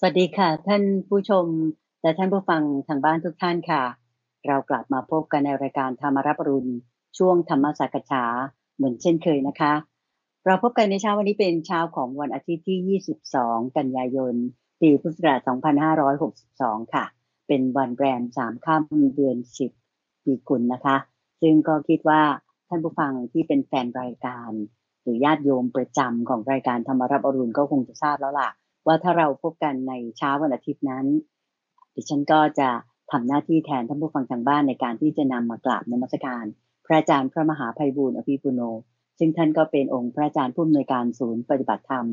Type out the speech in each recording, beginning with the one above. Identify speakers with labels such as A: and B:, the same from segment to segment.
A: สวัสดีค่ะท่านผู้ชมและท่านผู้ฟังทางบ้านทุกท่านค่ะ เรากลับมาพบกันในรายการธรรมรับรุณช่วงธรรมสักษาเหมือนเช่นเคยนะคะ เราพบกันในเช้าวันนี้เป็นเช้าของวันอาทิตย์ที่ 22 กันยายนปีพุทธศักราช 2562 ค่ะ เป็นวันแรมสามค่ำเดือน 10 ปีกุลนะคะซึ่งก็คิดว่าท่านผู้ฟังที่เป็นแฟนรายการ หรือญาติโยมประจำของรายการธรรมรับอรุณก็คงจะทราบแล้วล่ะว่าถ้าเราพบกันในเช้าวันอาทิตย์นั้น ดิฉันก็จะทำหน้าที่แทนท่านผู้ฟังทางบ้านในการที่จะนำมากราบนมัสการ พระอาจารย์พระมหาภัยบูร์อภิปุโน ซึ่งท่านก็เป็นองค์พระอาจารย์ผู้อำนวยการศูนย์ปฏิบัติธรรม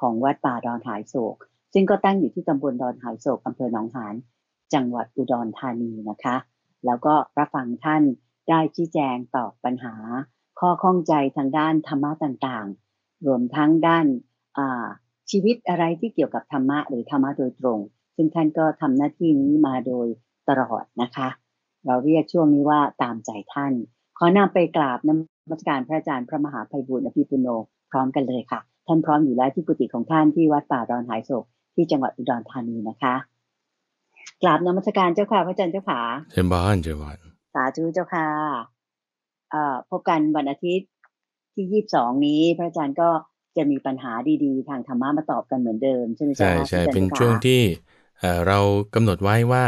A: ของวัดป่าดอนหายโศก ซึ่งก็ตั้งอยู่ที่ตำบลดอนหายโศกอำเภอหนองหานจังหวัดอุดรธานีนะคะ แล้วก็รับฟังท่านได้ชี้แจงตอบปัญหา ข้อข้องใจทางด้านธรรมะต่างๆ รวมทั้งด้านอ่าชีวิตอะไรที่เกี่ยวกับธรรมะหรือธรรมะโดยตรง ซึ่งท่านก็ทำหน้าที่นี้มาโดยตลอดนะคะ เราเรียกช่วงนี้ว่าตามใจท่าน ขอนำไปกราบนมัสการพระอาจารย์พระมหาภัยบุญอภิปุโนพร้อมกันเลยค่ะ ท่านพร้อมอยู่แล้วที่กุฏิของท่านที่วัดป่าดอนหายโศกที่จังหวัดอุดรธานีนะคะ กราบนมัสการเจ้าค่ะพระอาจารย์เจ้าขา
B: เชิญบ้านเชิญบ้าน
A: สาธุเจ้าค่ะพบกันวันอาทิตย์ที่ยี่บสองนี้ พระอาจารย์ก็จะมีปัญหาดี ๆ ทางธรรมะมาตอบกันเหมือนเดิมใช่ไหมใช่ใช่เป็นช่วงที่
B: เรากำหนดไว้ว่า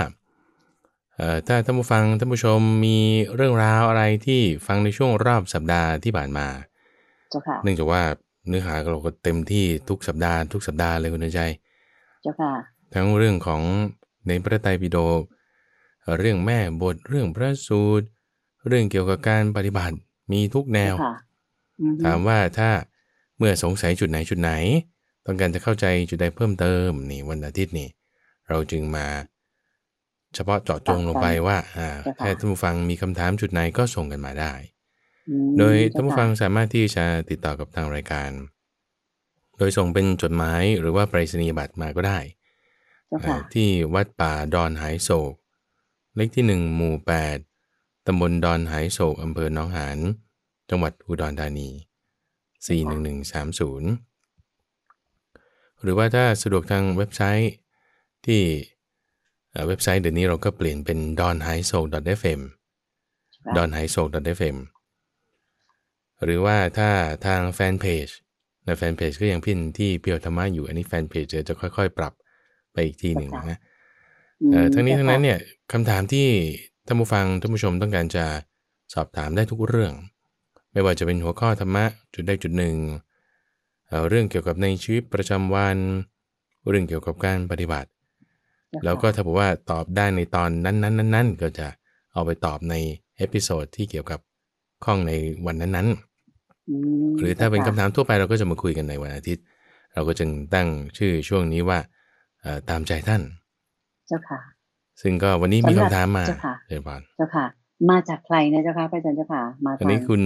B: ถ้าท่านผู้ฟังท่านผู้ชม มีเรื่องราวอะไรที่ฟังในช่วงรอบสัปดาห์ที่ผ่านมา เจ้าค่ะเนื่องจากว่าเนื้อหาเราก็เต็มที่ทุกสัปดาห์ทุกสัปดาห์เลยคุณใจ เจ้าค่ะ ทั้งเรื่องของในพระไตรปิฎกเรื่องแม่บทเรื่องพระสูตร เรื่องเกี่ยวกับการปฏิบัติมีทุกแนวถามว่าถ้าเมื่อสงสัยจุดไหนจุดไหน ต้องการจะเข้าใจจุดใดเพิ่มเติมนี่วันอาทิตย์นี่เราจึงมาเฉพาะเจาะจงลงไปว่าถ้าท่านผู้ฟังมีคำถามจุดไหนก็ส่งกันมาได้ โดยท่านผู้ฟังสามารถที่จะติดต่อกับทางรายการ โดยส่งเป็นจดหมายหรือว่าไปรษณียบัตรมาก็ได้ ที่วัดป่าดอนหายโศกเลขที่หนึ่งหมู่แปดตำบลดอนหายโศกอำเภอหนองหานจังหวัดอุดรธานี41130 หรือว่าถ้าสะดวกทางเว็บไซต์ที่เว็บไซต์เดี๋ยวนี้เราก็เปลี่ยนเป็น d o n h i s o f m d o n h i s o f m หรือว่าถ้าทางแฟนเพจนะแฟนเพจก็ยังพิมพ์ที่เพียวธรรมะอยู่อันนี้แฟนเพจจะค่อยๆ ปรับไปอีกทีหนึ่งนะทั้งนี้ ทั้งนั้นเนี่ยคำถามที่ท่านผู้ฟังท่านผู้ชมต้องการจะสอบถามได้ทุกเรื่องไม่ว่าจะเป็นหัวข้อธรรมะ จุดได้จุดหนึ่งเเรื่องเกี่ยวกับในชีวิตประจำวัน เรื่องเกี่ยวกับการปฏิบัติ แล้วก็ถ้าบอกว่าตอบได้ในตอนนั้นๆ้นก็จะเอาไปตอบในเอพิโซดที่เกี่ยวกับข้องในวันนั้น
C: ๆหรือถ้าเป็นคำถาม
B: ทั่วไปเราก็จะมาคุยกันในวันอาทิตย์ เราก็จึงตั้งชื่อช่วงนี้ว่าตามใจท่านเจ้าค่ะซึ่งก็วันนี้มีคำถามมาเจ้า
A: ค่ะเจ้าค่ะมาจากใครนะเจ้าค่ะ พระอาจารย์เจ้าค่ะมาทางนี้คุณ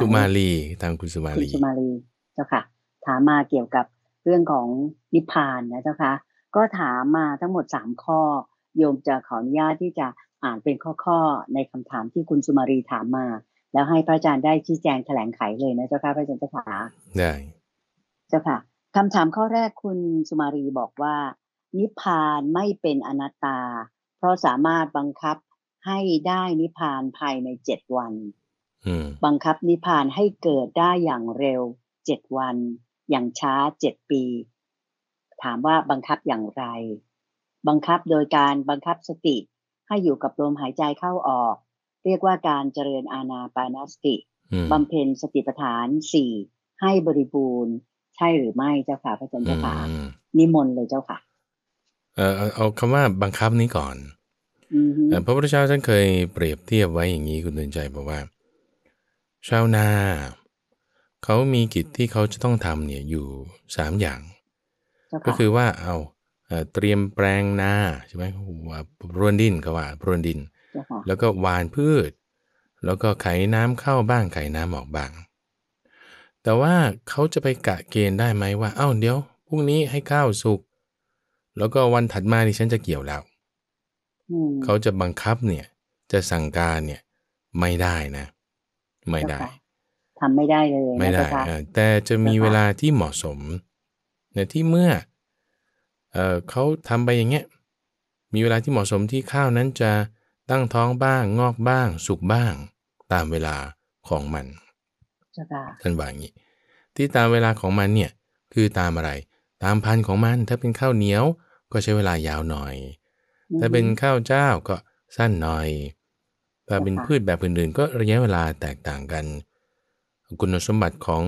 B: สุมาลีทางคุณสุมาลีส
A: ุมาลี เจ้าค่ะถามมาเกี่ยวกับเรื่องของนิพพานนะเจ้าค่ะ ก็ถามมาทั้งหมดสามข้อ โยมจะขออนุญาตที่จะอ่านเป็นข้อๆ ในคำถามที่คุณสุมาลีถามมา แล้วให้พระอาจารย์ได้ชี้แจงแถลงไขเลยนะเจ้าค่ะ พระอาจารย์เจ้าค่ะได้ เจ้าค่ะคำถามข้อแรกคุณสุมาลีบอกว่า นิพพานไม่เป็นอนัตตา เพราะสามารถบังคับให้ได้นิพพานภายในเจ็ดวันบังคับนิพพานให้เกิดได้อย่างเร็วเจ็ดวัน อย่างช้าเจ็ดปี ถามว่าบังคับอย่างไร บังคับโดยการบังคับสติให้อยู่กับลมหายใจเข้าออก เรียกว่าการเจริญอาณาปานสติบำเพ็ญสติปัฏฐานสี่ให้บริบูรณ์ ใช่หรือไม่เจ้าค่ะพระจาร์เจ้าค่ะนิมนต์เลยเจ้าค่ะ
B: เออเอาคำว่าบังคับนี้ก่อนพระพุทธเจ้าท่านเคยเปรียบเทียบไว้อย่างนี้คุณเดินใจบอกว่า ชาวนาเขามีกิจที่เขาจะต้องทำเนี่ยอยู่สามอย่าง ก็คือว่าเอาเตรียมแปลงนาใช่ไหมว่าพรวนดินเขาว่าพรวนดิน แล้วก็วานพืช แล้วก็ไขน้ำเข้าบ้างไขน้ำออกบ้างแต่ว่าเขาจะไปกะเกณฑ์ได้ไหมว่าเอ้าเดี๋ยวพรุ่งนี้ให้ข้าวสุกแล้วก็วันถัดมาดิฉันจะเกี่ยวแล้วเขาจะบังคับเนี่ย จะสั่งการเนี่ย ไม่ได้นะ ไม่ได้
A: ทำไม่ได้เลยไม่ได้
B: แต่จะมีเวลาที่เหมาะสมในที่เมื่อเออเขาทำไปอย่างเงี้ยมีเวลาที่เหมาะสมที่ข้าวนั้นจะตั้งท้องบ้าง งอกบ้าง สุกบ้าง ตามเวลาของมันท่านว่าอย่างนี้ที่ตามเวลาของมันเนี่ย คือตามอะไร ตามพันธุ์ของมัน ถ้าเป็นข้าวเหนียว ก็ใช้เวลายาวหน่อยถ้าเป็นข้าวเจ้าก็สั้นหน่อย ถ้าเป็นพืชแบบอื่นๆ ก็ระยะเวลาแตกต่างกัน คุณสมบัติของ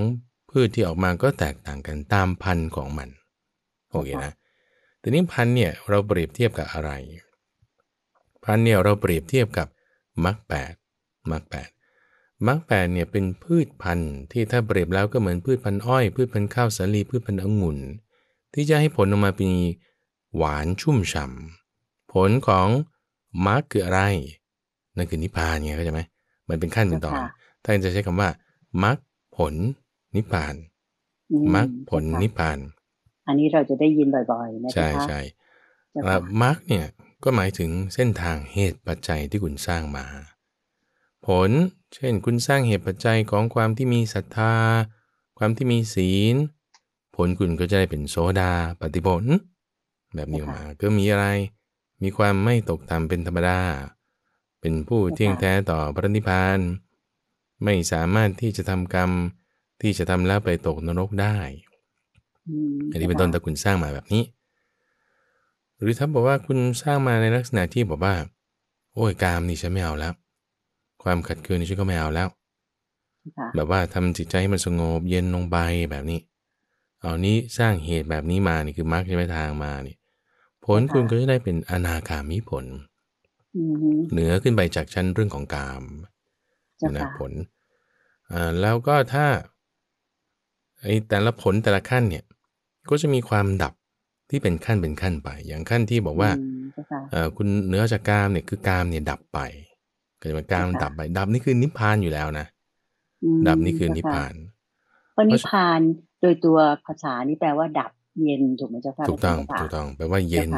B: พืชที่ออกมาก็แตกต่างกันตามพันธุ์ของมัน โอเคนะทีนี้พันธุ์เนี่ยเราเปรียบเทียบกับอะไร พันธุ์เนี่ยเราเปรียบเทียบกับมรกคแปดมรกคแปดมรกคแปดเนี่ยเป็นพืชพันธุ์ ที่ถ้าเปรียบแล้วก็เหมือนพืชพันธุ์อ้อย พืชพันธุ์ข้าวสาลี พืชพันธุ์องุ่นที่จะให้ผลออกมาเป็นหวานชุ่มฉ่ำผลของ มรรคคืออะไร นั่นคือ นิพพานไงเข้าใจไหม มันเป็นขั้นเป็นตอนท่านจะใช้คำว่ามรรคผลนิพพานมรรคผลนิพพาน
A: อันนี้เราจะได้ยินบ่อยๆ นะคะ ใช่ใช่แล
B: ้วมรรคเนี่ยก็หมายถึงเส้นทางเหตุปัจจัยที่คุณสร้างมา ผลเช่นคุณสร้างเหตุปัจจัยของความที่มีศรัทธา ความที่มีศีล ผลคุณก็จะได้เป็นโสดาปฏิผลแบบนี้ออกมาก็มีอะไรมีความไม่ตกต่ำเป็นธรรมดา เป็นผู้เที่ยงแท้ต่อพระนิพพาน ไม่สามารถที่จะทำกรรมที่จะทำแล้วไปตกนรกได้ อันนี้เป็นต้นตระกุลสร้างมาแบบนี้ หรือถ้าบอกว่าคุณสร้างมาในลักษณะที่บอกว่าโอ้ยกามนี่ฉันไม่เอาแล้ว ความขัดเคืองนี่ฉันก็ไม่เอาแล้ว แบบว่าทำจิตใจให้มันสงบเย็นลงไปแบบนี้ เอานี้สร้างเหตุแบบนี้มานี่คือมรรคใช่ไหมทางมานี่ผลคุณก็จะได้เป็นอนาคามิผลเหนือขึ้นไปจากชั้นเรื่องของกามนะผลอ่าแล้วก็ถ้าไอ้แต่ละผลแต่ละขั้นเนี่ย ก็จะมีความดับที่เป็นขั้นเป็นขั้นไป อย่างขั้นที่บอกว่าคุณเนื้อจากกามเนี่ยคือกามเนี่ยดับไปก็จะเป็นกามดับไป ดับนี่คือนิพพานอยู่แล้วนะ
A: ดับนี่คือนิพพานเพราะนิพพานโดยตัวภาษานี่แปลว่า ดับเย็นถูกไหมเจ้าค่ะถูกต้องถูกต้องแปลว่าเย็น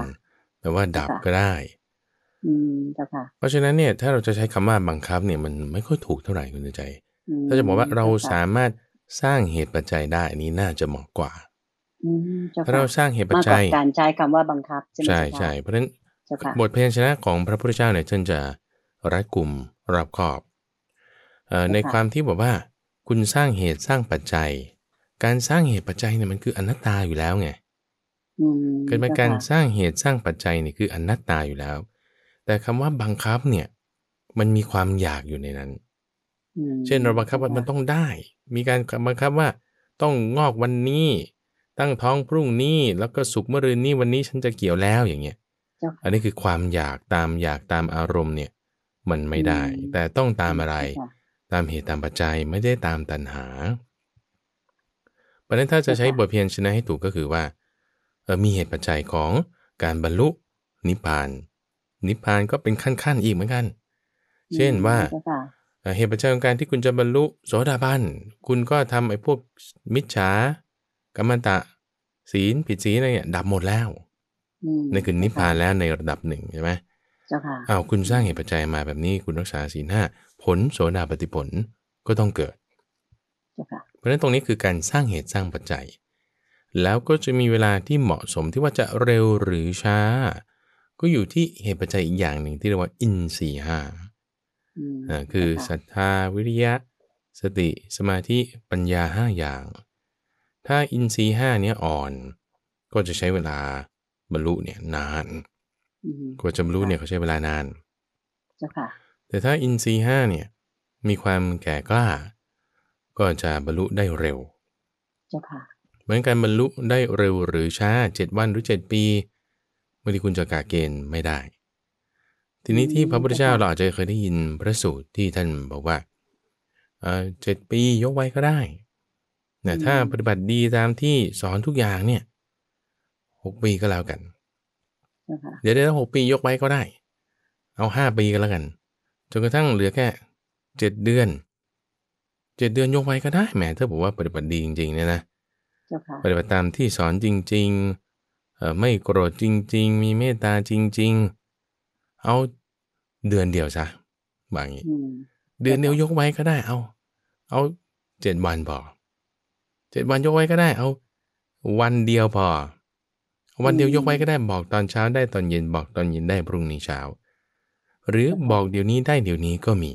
B: แปลว่าดับก็ได้
A: อืมเจ้าค่ะ
B: เพราะฉะนั้นเนี่ย ถ้าเราจะใช้คำว่าบังคับ เนี่ย มันไม่ค่อยถูกเท่าไหร่คุณใจ ถ้าจะบอกว่าเราสามารถสร้างเหตุปัจจัยได้นี้น่าจะเหมาะกว่า
A: ถ้าเราสร้างเหตุปัจจัยการใช้คำว่าบังคับใช่ใช่ใช่เพราะฉะนั้นบท
B: เพลงชนะของพระพุทธเจ้าเนี่ยท่านจะรัดกลุ่มรอบคอบในความที่บอกว่า คุณสร้างเหตุสร้างปัจจัยการสร้างเหตุปัจจัยเนี่ยมันคืออนัตตาอยู่แล้วไง
C: เกิดมาการสร
B: ้างเหตุสร้างปัจจัยเนี่ยคืออนัตตาอยู่แล้ว แต่คำว่าบังคับเนี่ย มันมีความอยากอยู่ในนั้น เช่นเราบังคับว่ามันต้องได้ มีการบังคับว่า ต้องงอกวันนี้ตั้งท้องพรุ่งนี้แล้วก็สุกเมื่อรืนนี้วันนี้ฉันจะเกี่ยวแล้วอย่างเงี้ย อันนี้คือความอยากตามอยากตามอารมณ์เนี่ย มันไม่ได้ แต่ต้องตามอะไร ตามเหตุตามปัจจัยไม่ได้ตามตัณหาเพราะนั้นถ้าจะใช้บทเพียรชนะให้ถูกก็คือว่า มีเหตุปัจจัยของการบรรลุนิพพาน นิพพานก็เป็นขั้นๆ อีกเหมือนกัน เช่นว่า เหตุปัจจัยของการที่คุณจะบรรลุโสดาบันคุณก็ทำไอ้พวกมิจฉากรรมตะ ศีลผิดศีลอะไรเนี่ยดับหมดแล้วนั่นคือนิพพานแล้วในระดับหนึ่งใช่ไหมอ้าวคุณสร้างเหตุปัจจัยมาแบบนี้ คุณรักษาศีลห้าผลโสดาปฏิผลก็ต้องเกิดราะฉะนั้นตรงนี้คือการสร้างเหตุสร้างปัจจัย แล้วก็จะมีเวลาที่เหมาะสมที่ว่าจะเร็วหรือช้า ก็อยู่ที่เหตุปัจจัยอีกอย่างหนึ่งที่เรียกว่า อินสี่ห้าคือศรัทธาวิริยะ สติ สมาธิปัญญาห้าอย่าง ถ้าอินสี่ห้าเนี้ยอ่อน ก็จะใช้เวลาบรรลุเนี่ยนานกว่าจะบรรลุเนี่ยเขาใช้เวลานาน แต่ถ้าอินสี่ห้าเนี่ยมีความแก่กล้าก็จะบรรลุได้เร็วเหมือนการบรรลุได้เร็วหรือช้าเจ็ดวันหรือเจ็ดปีบางทีคุณจะกาเกณฑ์ไม่ได้ ทีนี้ที่พระพุทธเจ้าเราอาจจะเคยได้ยินพระสูตรที่ท่านบอกว่าเจ็ดปียกไว้ก็ได้นะถ้าปฏิบัติดีตามที่สอนทุกอย่างเนี่ยหกปีก็แล้วกัน เดี๋ยวได้หกปียกไว้ก็ได้ เอาห้าปีก็แล้วกัน จนกระทั่งเหลือแค่เจ็ดเดือนเจ็ดเดือนยกไว้ก็ได้แหมถ้าบอกว่าปฏิบัติดีจริงๆเนี่ยนะปฏิบัติตามที่สอนจริงๆไม่โกรธจริง ๆ มีเมตตาจริง ๆ เอาเดือนเดียวซะบางอย่างเดือนเดียวยกไว้ก็ได้เอาเอาเจ็ดวันพอเจ็ดวันยกไว้ก็ได้ เอา วันเดียวพอ วันเดียวยกไว้ก็ได้บอกตอนเช้า ได้ตอนเย็นบอกตอนเย็นได้พรุ่งนี้เช้า หรือบอกเดี๋ยวนี้ได้เดี๋ยวนี้ก็มี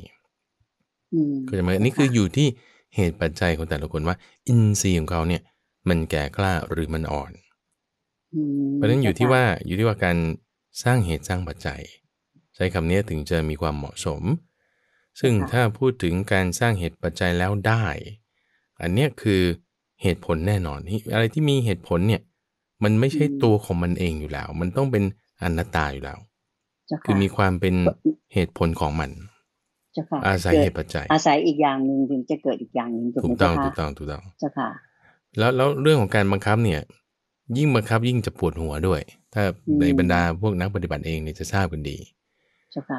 B: ก็จะมาอันนี้คืออยู่ที่เหตุปัจจัยของแต่ละคนว่า อินทรีย์ของเขาเนี่ยมันแก่กล้าหรือมันอ่อน
C: เพราะนั้นอยู่ที่ว่า
B: อยู่ที่ว่าการสร้างเหตุสร้างปัจจัย ใช้คำนี้ถึงจะมีความเหมาะสม ซึ่งถ้าพูดถึงการสร้างเหตุปัจจัยแล้วได้ อันเนี้ยคือเหตุผลแน่นอนที่อะไรที่มีเหตุผลเนี่ยมันไม่ใช่ตัวของมันเองอยู่แล้ว มันต้องเป็นอนัตตาอยู่แล้วคือมีความเป็นเหตุผลของมัน
A: จ้าค่ะอาศัยเหตุปัจจัย อาศัยอีกอย่างหนึ่งถึงจะเกิดอีกอย่างหนึ่งถูกต้องถูกต้องถูกต้องเจ้าค่ะ
B: แล้วแล้วเรื่องของการบังคับเนี่ย ยิ่งบังคับยิ่งจะปวดหัวด้วย ถ้าในบรรดาพวกนักปฏิบัติเองเนี่ยจะทราบกันดี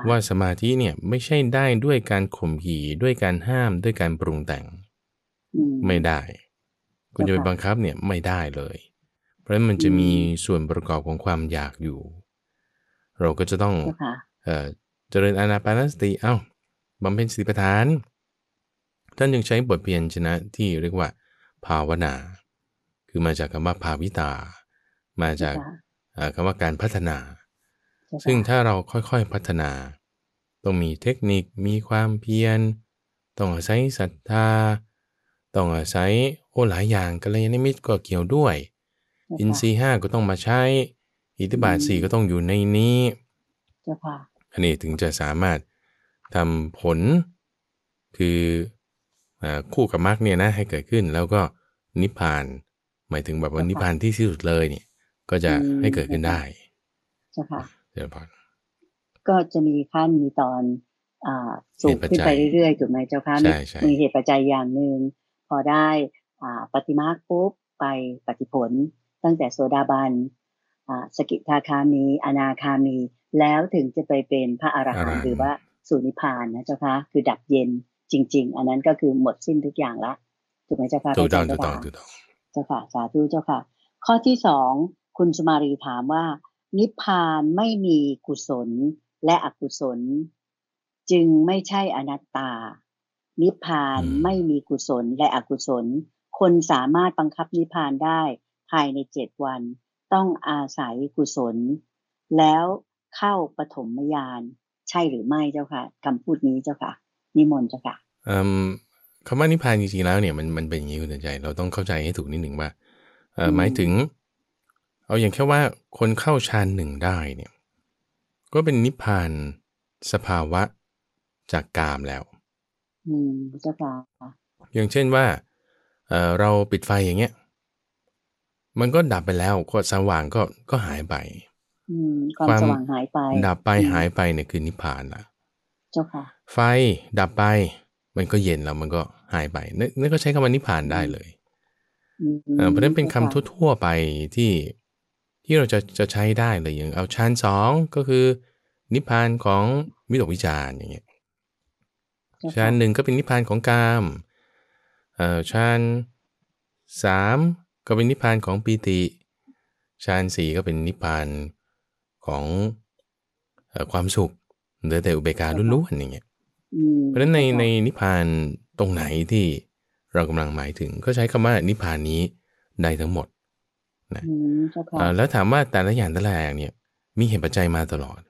B: ว่าสมาธิเนี่ยไม่ใช่ได้ด้วยการข่มขีด้วยการห้ามด้วยการปรุงแต่ง ไม่ได้ คุณจะไปบังคับเนี่ยไม่ได้เลย เพราะมันจะมีส่วนประกอบของความอยากอยู่ เราก็จะต้องเจริญอนาปานสติเอา้าบำเพ็ญสติปัฏฐาน ท่านจึงใช้บทเพียนชนะที่เรียกว่าภาวนา คือมาจากคำว่าภาวิตา มาจากคำว่าการพัฒนา ซึ่งถ้าเราค่อยๆพัฒนาต้องมีเทคนิคมีความเพียร ต้องอาศัยศรัทธา ต้องอาศัยโอ้หลายอย่างกัลยาณมิตรก็เกี่ยวด้วย อินทรีห้าก็ต้องมาใช้ อิทธิบาทสี่ก็ต้องอยู่ในนี้อันนี้ถึงจะสามารถทำผลคืออคู่กับมรรคเนี่ยนะให้เกิดขึ้น แล้วก็นิพพานหมายถึงแบบว่า นิพพานที่สิ้นสุดเลยเนี่ยก็จะให้เกิดขึ้นได้
A: เจ้าค่ะเจ้าพรก็จะมีขั้นมีตอนอสูงขึ้นไปเรื่อยๆ ถูกไหมเจ้าค่ะมีเหตุปัจจัยอย่างหนึ่งพอได้อ่าปฏิมาปุ๊บ ไปปฏิผลตั้งแต่โสดาบันสกิทาคามี อนาคามี แล้วถึงจะไปเป็นพระอรหันต์หรือว่าสู่นิพพานนะเจ้าคะคือดับเย็นจริง ๆ อันนั้นก็คือหมดสิ้นทุกอย่างละถูกไหมเจ้าคะถูกต้องถูกต้องถูกต้องเจ้าค่ะสาธุเจ้าค่ะ ข้อที่สองคุณสุมารีถามว่า นิพพานไม่มีกุศลและอกุศล จึงไม่ใช่อนัตตา นิพพานไม่มีกุศล และอกุศล คนสามารถบังคับนิพพานได้ ภายในเจ็ดวัน ต้องอาศัยกุศล แล้วเข้าปฐมยานใช่หรือไม่เจ้าค่ะคำพูดนี้เจ้าค่ะนิมนต์เจ้าค่ะ
B: คำว่านิพพานจริงๆแล้วเนี่ยมันมันเป็นอย่างนี้คุณใจเราต้องเข้าใจให้ถูกนิดหนึ่งว่าหมายถึง เอาอย่างแค่ว่าคนเข้าฌานหนึ่งได้เนี่ย ก็เป็นนิพพานสภาวะจากกามแล้ว
C: อืมเจ้าค่ะ
B: อย่างเช่นว่าเราปิดไฟอย่างเงี้ย มันก็ดับไปแล้วก็สว่างก็ก็หายไป
D: ความสว่างหายไปด
B: ับไปหายไปเนี่ยคือนิพพานละเจ้าค่ะ ไฟดับไป มันก็เย็นแล้ว มันก็หายไปนั่นก็ใช้คำว่านิพพานได้เลย
C: เพราะนั้นเป็นคำ
B: ทั่ว ๆไปที่ที่เราจะจะใช้ได้เลยอย่างเอาชั้นสองก็คือ นิพพานของวิตกวิจารอย่างเงี้ย ชั้นหนึ่งก็เป็นนิพพานของกามเอ่อชั้นสามก็เป็นนิพพานของปีติ ชั้นสี่ก็เป็นนิพพานของความสุขเหลือแต่อุเบกาล้วนๆอย่างเงี้ยเพราะฉะนั้นในในนิพพานตรงไหนที่เรากำลังหมายถึง ก็ใช้คำว่านิพพานนี้ได้ทั้งหมด
D: นะแล้ว
B: ถามว่าแต่ละอย่างแต่ละอย่างเนี่ย มีเหตุปัจจัยมาตลอด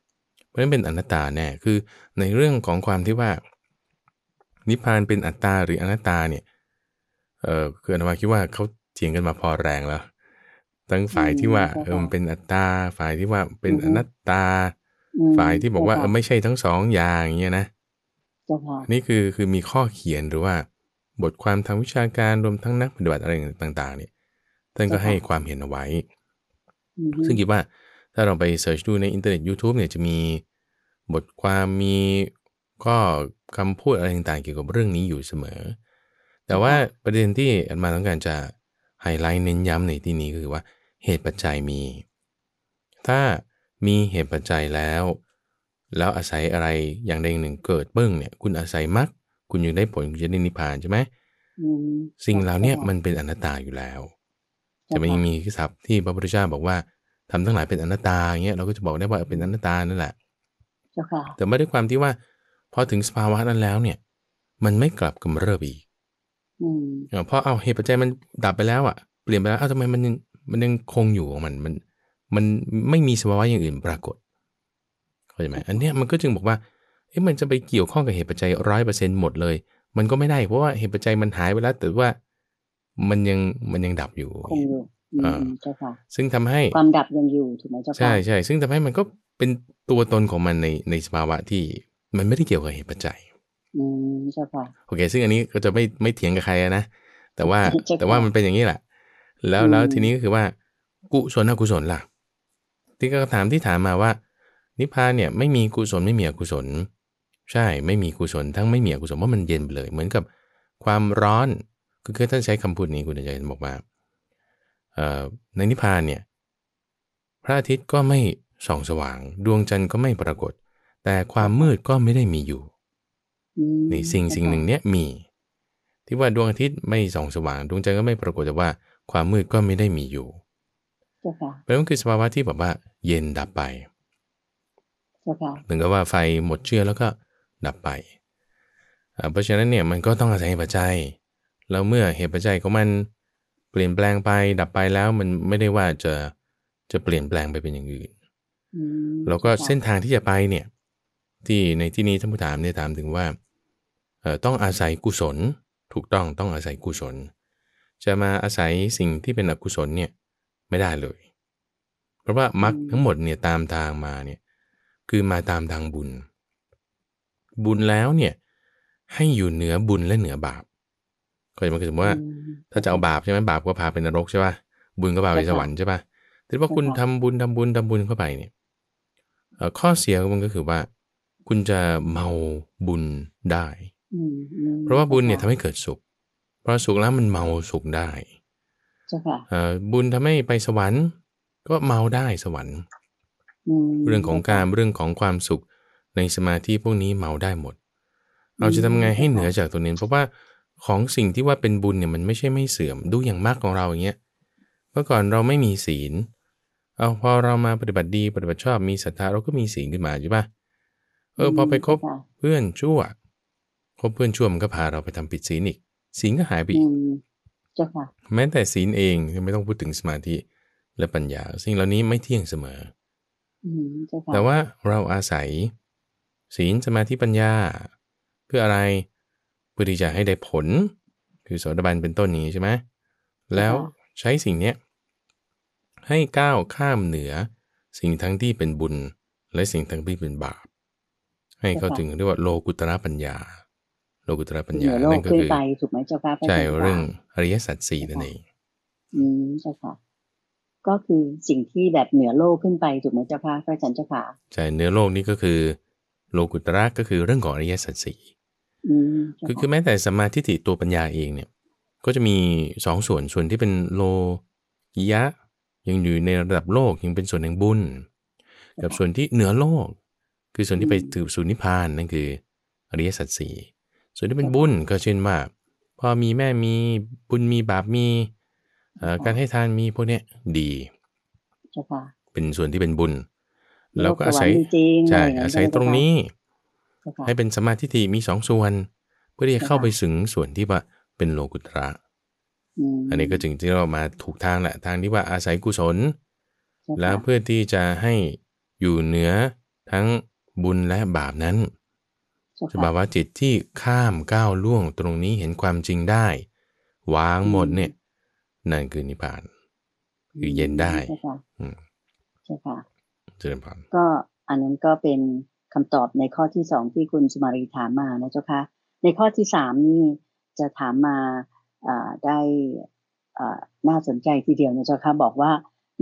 B: เพราะฉะนั้นเป็นอนัตตาแน่คือในเรื่องของความที่ว่า นิพพานเป็นอัตตาหรืออนัตตาเนี่ย เออคืออนุมาคิดว่าเขาเถียงกันมาพอแรงแล้วทั้งฝ่ายที่ว่าเออมันเป็นอัตตา ฝ่ายที่ว่าเป็นอนัตตา ฝ่ายที่บอกว่าเออไม่ใช่ทั้งสองอย่างเงี้ยนะนี่คือคือมีข้อเขียนหรือว่า บทความทางวิชาการรวมทั้งนักปฏิบัติอะไรต่างๆเนี่ยท่านก็ให้ความเห็นเอาไว้ ซึ่งคิดว่าถ้าเราไปเสิร์ชดูในอินเทอร์เน็ต YouTube เนี่ยจะมีบทความมี ก็คำพูดอะไรต่างๆเกี่ยวกับเรื่องนี้อยู่เสมอ แต่ว่าประเด็นที่อันมาต้องการจะไฮไลท์เน้นย้ำในที่นี้ก็คือว่าเหตุปัจจัยมี ถ้ามีเหตุปัจจัยแล้ว แล้วอาศัยอะไรอย่างใดหนึ่งเกิดเบื้องเนี่ย คุณอาศัยมรรคคุณยังได้ผล คุณจะได้นิพพานใช่ไหมสิ่งเหล่านี้มันเป็นอนัตตาอยู่แล้ว จะไม่มีศัพท์ที่พระพุทธเจ้าบอกว่าทำทั้งหลายเป็นอนัตตาเงี้ย เราก็จะบอกได้ว่าเป็นอนัตตานั่นแหละ แต่ไม่ได้ความที่ว่าพอถึงสภาวะนั้นแล้ว เนี่ย มันไม่กลับกำเริบอีกเพราะเอาเหตุปัจจัยมันดับไปแล้วอ่ะเปลี่ยนไปแล้ว เอ้าทำไมมันมันยังคงอยู่ของมันมัน มันไม่มีสภาวะอย่างอื่นปรากฏเข้าใจไหมอันเนี้ยมันก็จึงบอกว่าเอ๊ะมันจะไปเกี่ยวข้องกับเหตุปัจจัยร้อยเปอร์เซ็นต์หมดเลย มันก็ไม่ได้เพราะว่าเหตุปัจจัยมันหายไปแล้วแต่ว่า มันยังมันยังดับอยู่
D: คงอยู่อ่า
B: ซึ่งทำให้ควา
D: มดับยังอยู่ถูกไหมเจ้าค่ะใช่ใ
B: ช่ซึ่งทำให้มันก็เป็นตัวตนของมันในในสภาวะที่มันไม่ได้เกี่ยวกับเหตุปัจจัย
D: อืมใช่ค่ะ
B: โอเคซึ่งอันนี้ก็จะไม่ไม่เถียงกับใครนะแต่ว่าแต่ว่ามันเป็นอย่างนี้แหละแล้วแล้วทีนี้ก็คือว่า กุศลอกุศลล่ะ ที่ก็ถามที่ถามมาว่า นิพพานเนี่ย ไม่มีกุศลไม่มีอกุศลใช่ไม่มีกุศลทั้งไม่มีอกุศลเพราะมันเย็นไปเลย เหมือนกับความร้อนคือท่านใช้คำพูดนี้คุณอาจารย์บอกว่า ในนิพพานเนี่ยพระอาทิตย์ก็ไม่ส่องสว่าง ดวงจันทร์ก็ไม่ปรากฏ แต่ความมืดก็ไม่ได้มีอยู่นี่สิ่งสิ่งหนึ่งเนี้ยมี ที่ว่าดวงอาทิตย์ไม่ส่องสว่าง ดวงจันทร์ก็ไม่ปรากฏแต่ว่าความมืดก็ไม่ได้มีอยู่เพราะมันคือสภาวะที่แบบว่า เย็นดับไปถึงกับว่าไฟหมดเชื้อแล้วก็ดับไป เพราะฉะนั้นเนี่ยมันก็ต้องอาศัยเหตุปัจจัยแล้วเมื่อเหตุปัจจัยของมันเปลี่ยนแปลงไป ดับไปแล้วมันไม่ได้ว่าจะจะเปลี่ยนแปลงไปเป็นอย่างอื่น เราก็เส้นทางที่จะไปเนี่ย ที่ในที่นี้ท่านผู้ถามเนี่ยถามถึงว่า ต้องอาศัยกุศลถูกต้องต้องอาศัยกุศลจะมาอาศัยสิ่งที่เป็นอกุศลเนี่ยไม่ได้เลย เพราะว่ามรรคทั้งหมดเนี่ยตามทางมาเนี่ย คือมาตามทางบุญ บุญแล้วเนี่ย ให้อยู่เหนือบุญและเหนือบาปก็จหมายถึงว่า ถ้าจะเอาบาปใช่ไหมบาปก็พาเป็นนรกใช่ป่ะบุญก็พาไปสวรรค์ใช่ป่ะแต่ว่าคุณทำบุญทำบุญทำบุญเข้าไปเนี่ยข้อเสียของมันก็คือว่า คุณจะเมาบุญได้เพราะว่าบุญเนี่ยทำให้เกิดสุขพะสุขแล้วมันเมาสุขได้ บุญทำให้ไปสวรรค์ ก็เมาได้สวรรค์ เรื่องของการเรื่องของความสุขในสมาธิพวกนี้เมาได้หมด เราจะทำไงให้เหนือจากตัวนี้ เพราะว่าของสิ่งที่ว่าเป็นบุญเนี่ยมันไม่ใช่ไม่เสื่อมดูอย่างมากของเราอย่างเงี้ย เมื่อก่อนเราไม่มีศีล เอาพอเรามาปฏิบัติดี ปฏิบัติชอบมีศรัทธาเราก็มีศีลขึ้นมาใช่ปะ
D: เออพอไปคบ
B: เพื่อนชั่วคบเพื่อนชั่วมันก็พาเราไปทำผิดศีลอีกศีลก็หายไปอีกแม้แต่ศีลเองไม่ต้องพูดถึงสมาธิและปัญญาสิ่งเหล่านี้ไม่เที่ยงเสมอแต่ว่าเราอาศัยศีลสมาธิปัญญา เพื่ออะไรเพื่อที่จะให้ได้ผล คือโสดาบันเป็นต้นนี้ใช่ไหมแล้วใช้สิ่งเนี้ยให้ก้าวข้ามเหนือ สิ่งทั้งที่เป็นบุญ และสิ่งทั้งที่เป็นบาป ให้เข้าถึงเรียกว่าโลกุตระปัญญาโลกุตระปัญญานั่นก็คือไป
A: ถูกไหมเจ้าค่ะใช่
B: เรื่องอริยสัจสี่นั่นเอง
A: อืมเจ้าค่ะก็คือสิ่งที่แบบเหนือโลกขึ้นไปถูกไหมเจ้าค่ะพระอาจารย์เจ้าค่ะ
B: ใช่เหนือโลกนี่ก็คือ โลกุตระก็คือเรื่องของอริยสัจสี่คือ คือแม้แต่สมาธิติตัวปัญญาเองเนี่ย ก็จะมีสองส่วนส่วนที่เป็นโลยะ ยังอยู่ในระดับโลกยังเป็นส่วนแห่งบุญ กับส่วนที่เหนือโลก คือส่วนที่ไปถึงสุนิพานนั่นคือ อริยสัจสี่ส่วนที่เป็นบุญก็เช่นว่าพอมีแม่มีบุญมีบาปมีการให้ทานมีพวกเนี้ยดีเป็นส่วนที่เป็นบุญ แล้วก็อาศัยใช่อาศัยตรงนี้ ให้เป็นสมาธิที่มีสองส่วน เพื่อที่จะเข้าไปถึงส่วนที่ว่าเป็นโลกุตระอันนี้ก็จึงที่เรามาถูกทางแหละทางที่ว่าอาศัยกุศล แล้วเพื่อที่จะให้อยู่เหนือทั้งบุญและบาปนั้นสภบว่าจิตที่ข้ามก้าวล่วงตรงนี้เห็นความจริงได้วางหมดเนี่ยนั่นคือนิพพานคือเย็น
A: ได้ใช่ค่ะใช่ค่ะเจริญพรก็อันนั้นก็เป็นคำตอบในข้อที่สองที่คุณสุมารีถามมานะเจ้าค่ะในข้อที่สามนี่จะถามมาได้น่าสนใจทีเดียวนะเจ้าค่ะบอกว่า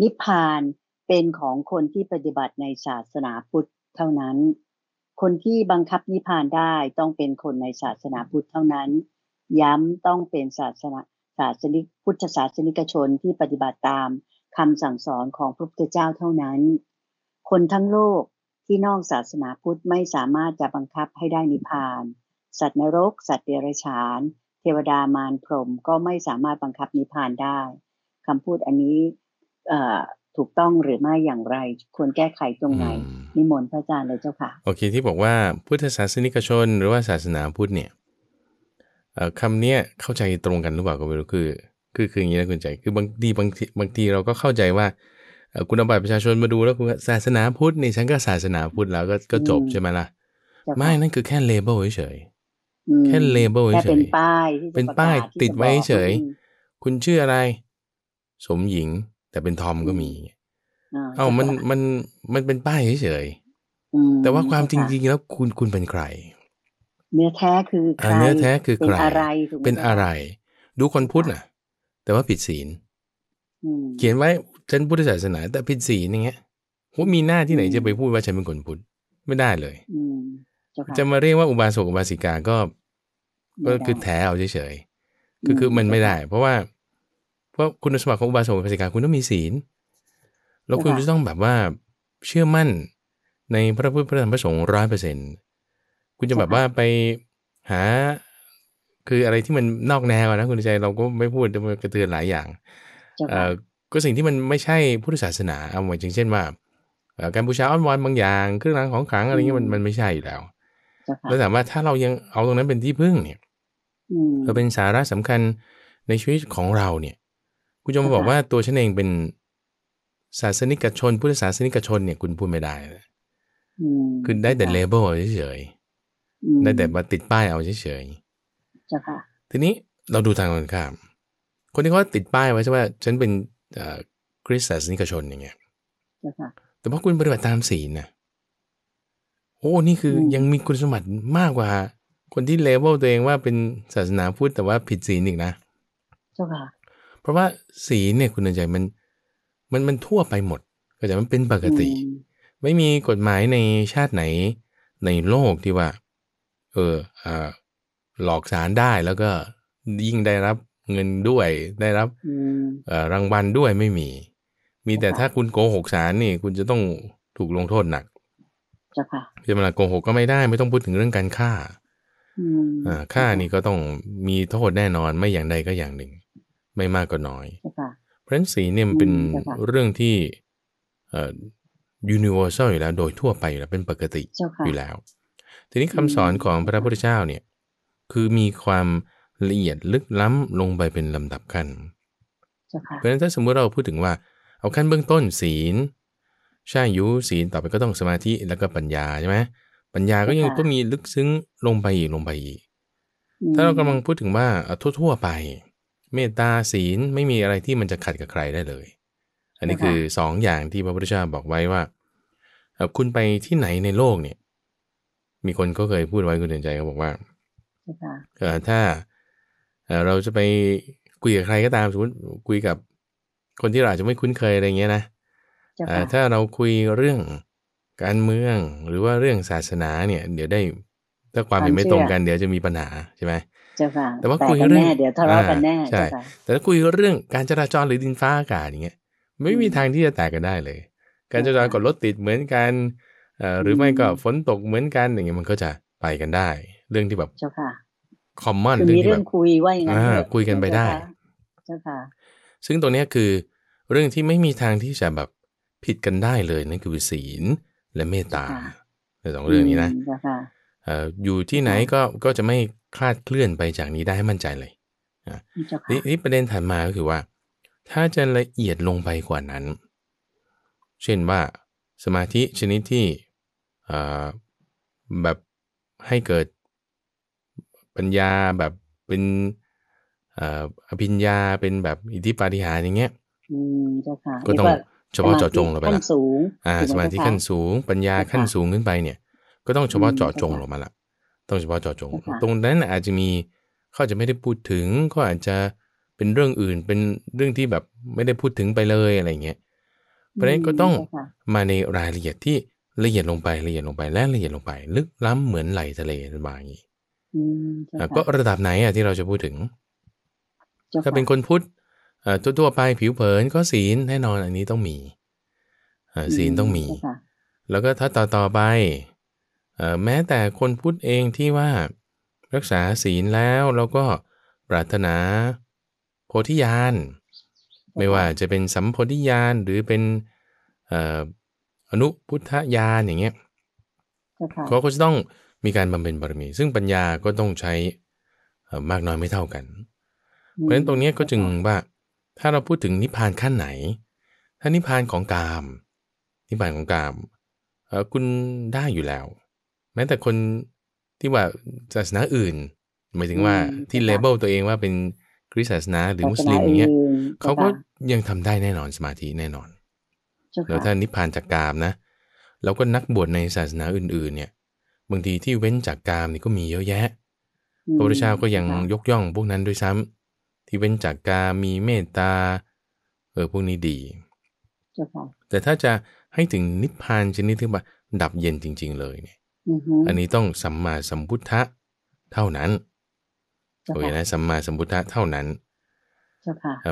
A: นิพพานเป็นของคนที่ปฏิบัติในศาสนาพุทธเท่านั้นคนที่บังคับนิพพานได้ต้องเป็นคนในศาสนาพุทธเท่านั้น ย้ำต้องเป็นศาสนาศาสนิกพุทธศาสนิกชนที่ปฏิบัติตามคำสั่งสอนของพระพุทธเจ้าเท่านั้น คนทั้งโลกที่นอกศาสนาพุทธไม่สามารถจะบังคับให้ได้นิพพาน สัตว์นรก สัตว์เดรัจฉานเทวดามารพรหมก็ไม่สามารถบังคับนิพพานได้คำพูดอันนี้ถูกต้องหรือไม่อย่างไร ควรแก้ไขตรงไหนนิมนต์พระอาจารย์เลยเจ้าค่ะ
B: โอเค ที่บอกว่า พุทธศาสนิกชนหรือว่าศาสนาพุทธเนี่ยคำนี้ยเข้าใจตรงกันหรือเปล่าก็ไม่รู้คือคือคืออย่างนี้นะคุณใจ คือบางทีบางทีบางทีเราก็เข้าใจว่าคุณเอาบัตรประชาชนมาดูแล้วคุณศาสนาพุทธนี่ฉันก็ศาสนาพุทธแล้วก็ก็จบใช่ไหมล่ะ ไม่นั่นคือแค่เลเบลเฉย
A: แค่เลเบลเฉยเป็นป้ายเป็นป้ายติดไว้เฉย
B: คุณชื่ออะไร สมหญิงแต่เป็นทอมก็มี เอ้ามันมัน มันเป็นป้ายเฉย
D: ๆแต่ว่าความจริ
B: งๆ แล้วคุณคุณเป็นใคร
D: เนื้อแท้คือใครเนื้อแท้คือ
B: ใคร เป็นอะไร ดูคนพูดน่ะ แต่ว่าผิดศีล เขียนไว้ฉันพุทธศาสนาแต่ผิดศีลอย่างเงี้ยว่ามีหน้าที่ไหนจะไปพูดว่าฉันเป็นคนพุทธไม่ได้เลยจะมาเรียกว่าอุบาสกอุบาสิกาก็ ก็ คือแถเอาเฉยๆคือคือมันไม่ได้ เพราะว่าว่าคุณสมบัติของอุบาสกอุบาสิกาคุณต้องมีศีล แล้วคุณจะต้องแบบว่าเชื่อมั่นในพระพุทธพระธรรมพระสงฆ์ร้อยเปอร์เซ็นต์คุณจะแบบว่าไปหาคืออะไรที่มันนอกแนวนะคุณใจเราก็ไม่พูดมันกระเตือนหลายอย่างเออก็สิ่งที่มันไม่ใช่พุทธศาสนาเอาไว้่เช่นว่าการบูชาอ้อนวอนบางอย่างเครื่องรางของขลังอะไรเงี้ยมันมันไม่ใช่อยู่แล้วแล้วถามว่าถ้าเรายังเอาตรงนั้นเป็นที่พึ่งเนี่ยเราเป็นสาระสำคัญในชีวิตของเราเนี่ยคุณจะมาบอกว่าตัวฉันเองเป็นศาสนิกชนพุทธศาสนิกชนเนี่ย คุณพูดไม่ได้คือได้แต่เลเบลเฉยๆได้แต่มาติดป้ายเอาเฉย
D: ๆ
B: ทีนี้เราดูทางกันข้ามคนที่เขาติดป้ายไว้ใช่ว่า ฉันเป็นคริสต์ศาสนิกชนอย่างเงี้ยแต่พอคุณปฏิบัติตามศีลนะโอ้นี่คือยังมีคุณสมบัติมากกว่า คนที่เลเวลตัวเองว่าเป็นศาสนาพุทธแต่ว่าผิดศีลอีกนะเจ้าค่ะเพราะว่าศีลเนี่ยคุณใจมันมันมันทั่วไปหมดก็จะมันเป็นปกติ ไม่มีกฎหมายในชาติไหนในโลกที่ว่า เอออ่าหลอกสารได้แล้วก็ยิ่งได้รับเงินด้วยได้รับรางวัลด้วยไม่มี มีแต่ถ้าคุณโกหกสารนี่คุณจะต้องถูกลงโทษหนัก่จะมาโกหกก็ไม่ได้ไม่ต้องพูดถึงเรื่องการฆ่าอ่าฆ่านี่ก็ต้องมีโทษแน่นอนไม่อย่างใดก็อย่างหนึ่งไม่มากก็น้อยเพราะฉะนั้นสีเนี่ยมันเป็นเรื่องที่ universal อยู่แล้ว โดยทั่วไปอยู่แล้วเป็นปกติอยู่แล้ว ทีนี้คำสอนของพระพุทธเจ้าเนี่ยคือมีความละเอียดลึกล้ำลงไปเป็นลำดับขั้นเพราะฉะนั้นถ้าสมมติเราพูดถึงว่า เอาขั้นเบื้องต้นศีลใช่ยุศีลต่อไปก็ต้องสมาธิ แล้วก็ปัญญาใช่ไหมปัญญาก็ยังต้องมีลึกซึ้งลงไปอีกลงไปอีก ถ้าเรากำลังพูดถึงว่าทั่วๆไปเมตตาศีลไม่มีอะไรที่มันจะขัดกับใครได้เลย อันนี้คือสองอย่างที่พระพุทธเจ้าบอกไว้ว่าคุณไปที่ไหนในโลกเนี่ย มีคนก็เคยพูดไว้คุณเดินใจเขาบอกว่าถ้าเราจะไปคุยกับใครก็ตามสมมติคุยกับคนที่เราอาจจะไม่คุ้นเคยอะไรเงี้ยนะถ้าเราคุยเรื่องการเมืองหรือว่าเรื่องศาสนาเนี่ย เดี๋ยวได้ถ้าความเห็นไม่ตรงกันเดี๋ยวจะมีปัญหาใช่ไหม
D: แต่ว่าคุยเรื่องเดี๋ยวทะเลาะกันแน่ใช่
B: แต่ถ้าคุยเรื่องการจราจรหรือดินฟ้าอากาศอย่างเงี้ยไม่มีทางที่จะแตกกันได้เลย การจราจรกับรถติดเหมือนกันหรือไม่ก็ฝนตกเหมือนกันอย่างเงี้ยมันก็จะไปกันได้ เรื่องที่แบบเจ้าค่ะคอมมอนเรื่องที่แบบค
D: ุยว่าอย่างงี้ยคุยกันไปได้เจ้าค่ะ
B: ซึ่งตรงเนี้ยคือเรื่องที่ไม่มีทางที่จะแบบผิดกันได้เลยนั่นคือศีลและเมตตาในสองเรื่องนี้นะอยู่ที่ไหนก็ก็จะไม่คลาดเคลื่อนไปจากนี้ได้มั่นใจเลยนี่ประเด็นถัดมาก็คือว่า ถ้าจะละเอียดลงไปกว่านั้น เช่นว่าสมาธิชนิดที่แบบให้เกิดปัญญาแบบเป็นอภิญญาเป็นแบบอิทธิปาฏิหาริย์อย่างเงี้ย
C: ก็ต้องเฉพาะเจาะจงลงไปละสมาธิขั้น
B: สูงปัญญาขั้นสูงขึ้นไปเนี่ยก็ต้องเฉพาะเจาะจงลงมาละต้องเฉพาะเจาะจง ตรงนั้นอาจจะมี เขาจะไม่ได้พูดถึง ก็อาจจะเป็นเรื่องอื่น เป็นเรื่องที่แบบ ไม่ได้พูดถึงไปเลยอะไรเงี้ย เพราะนั้นก็ต้องมาในรายละเอียดที่ละเอียดลงไปละเอียดลงไปและละเอียดลงไป ลึกล้ำเหมือนไหลทะเลบางอย่างนี้ก็ระดับไหนอ่ะที่เราจะพูดถึง ถ้าเป็นคนพูดทั่วๆไปผิวเผินก็ศีลแน่นอนอันนี้ต้องมีศีลต้องมี แล้วก็ถ้าต่อต่อไปแม้แต่คนพุทธเองที่ว่ารักษาศีลแล้วเราก็ปรารถนาโพธิญาณไม่ว่าจะเป็นสัมโพธิญาณหรือเป็นอนุพุทธญาณอย่างเงี้ยเขาก็จะต้องมีการบำเพ็ญบารมี ซึ่งปัญญาก็ต้องใช้มากน้อยไม่เท่ากัน เพราะฉะนั้นตรงนี้ก็จึงว่าถ้าเราพูดถึงนิพพานขั้นไหน ถ้านิพพานของกามนิพพานของกามคุณได้อยู่แล้วม้แต่คนที่ว่าศาสนาอื่นหมายถึงว่าที่เลเบลตัวเองว่าเป็นคริสต์ศาสนาหรือมุสลิมอย่างเงี้
C: ยเขาก็
B: ยังทำได้แน่นอนสมาธิแน่นอน แล้วถ้านิพพานจากกามนะเราก็นักบวชในศาสนาอื่นๆ เนี่ยบางทีที่เว้นจากกามนี่ก็มีเยอะแยะพระพุทธเจ้าก็ยังยกย่องพวกนั้นด้วยซ้ำ ที่เว้นจากกามมีเมตตาเออพวกนี้ดีแต่ถ้าจะให้ถึงนิพพานชนิดที่แบบดับเย็นจริง ๆเลยเนี่ยอันนี้ต้องสัมมาสัมพุทธะเท่านั้น โอเคนะสัมมาสัมพุทธะเท่านั้น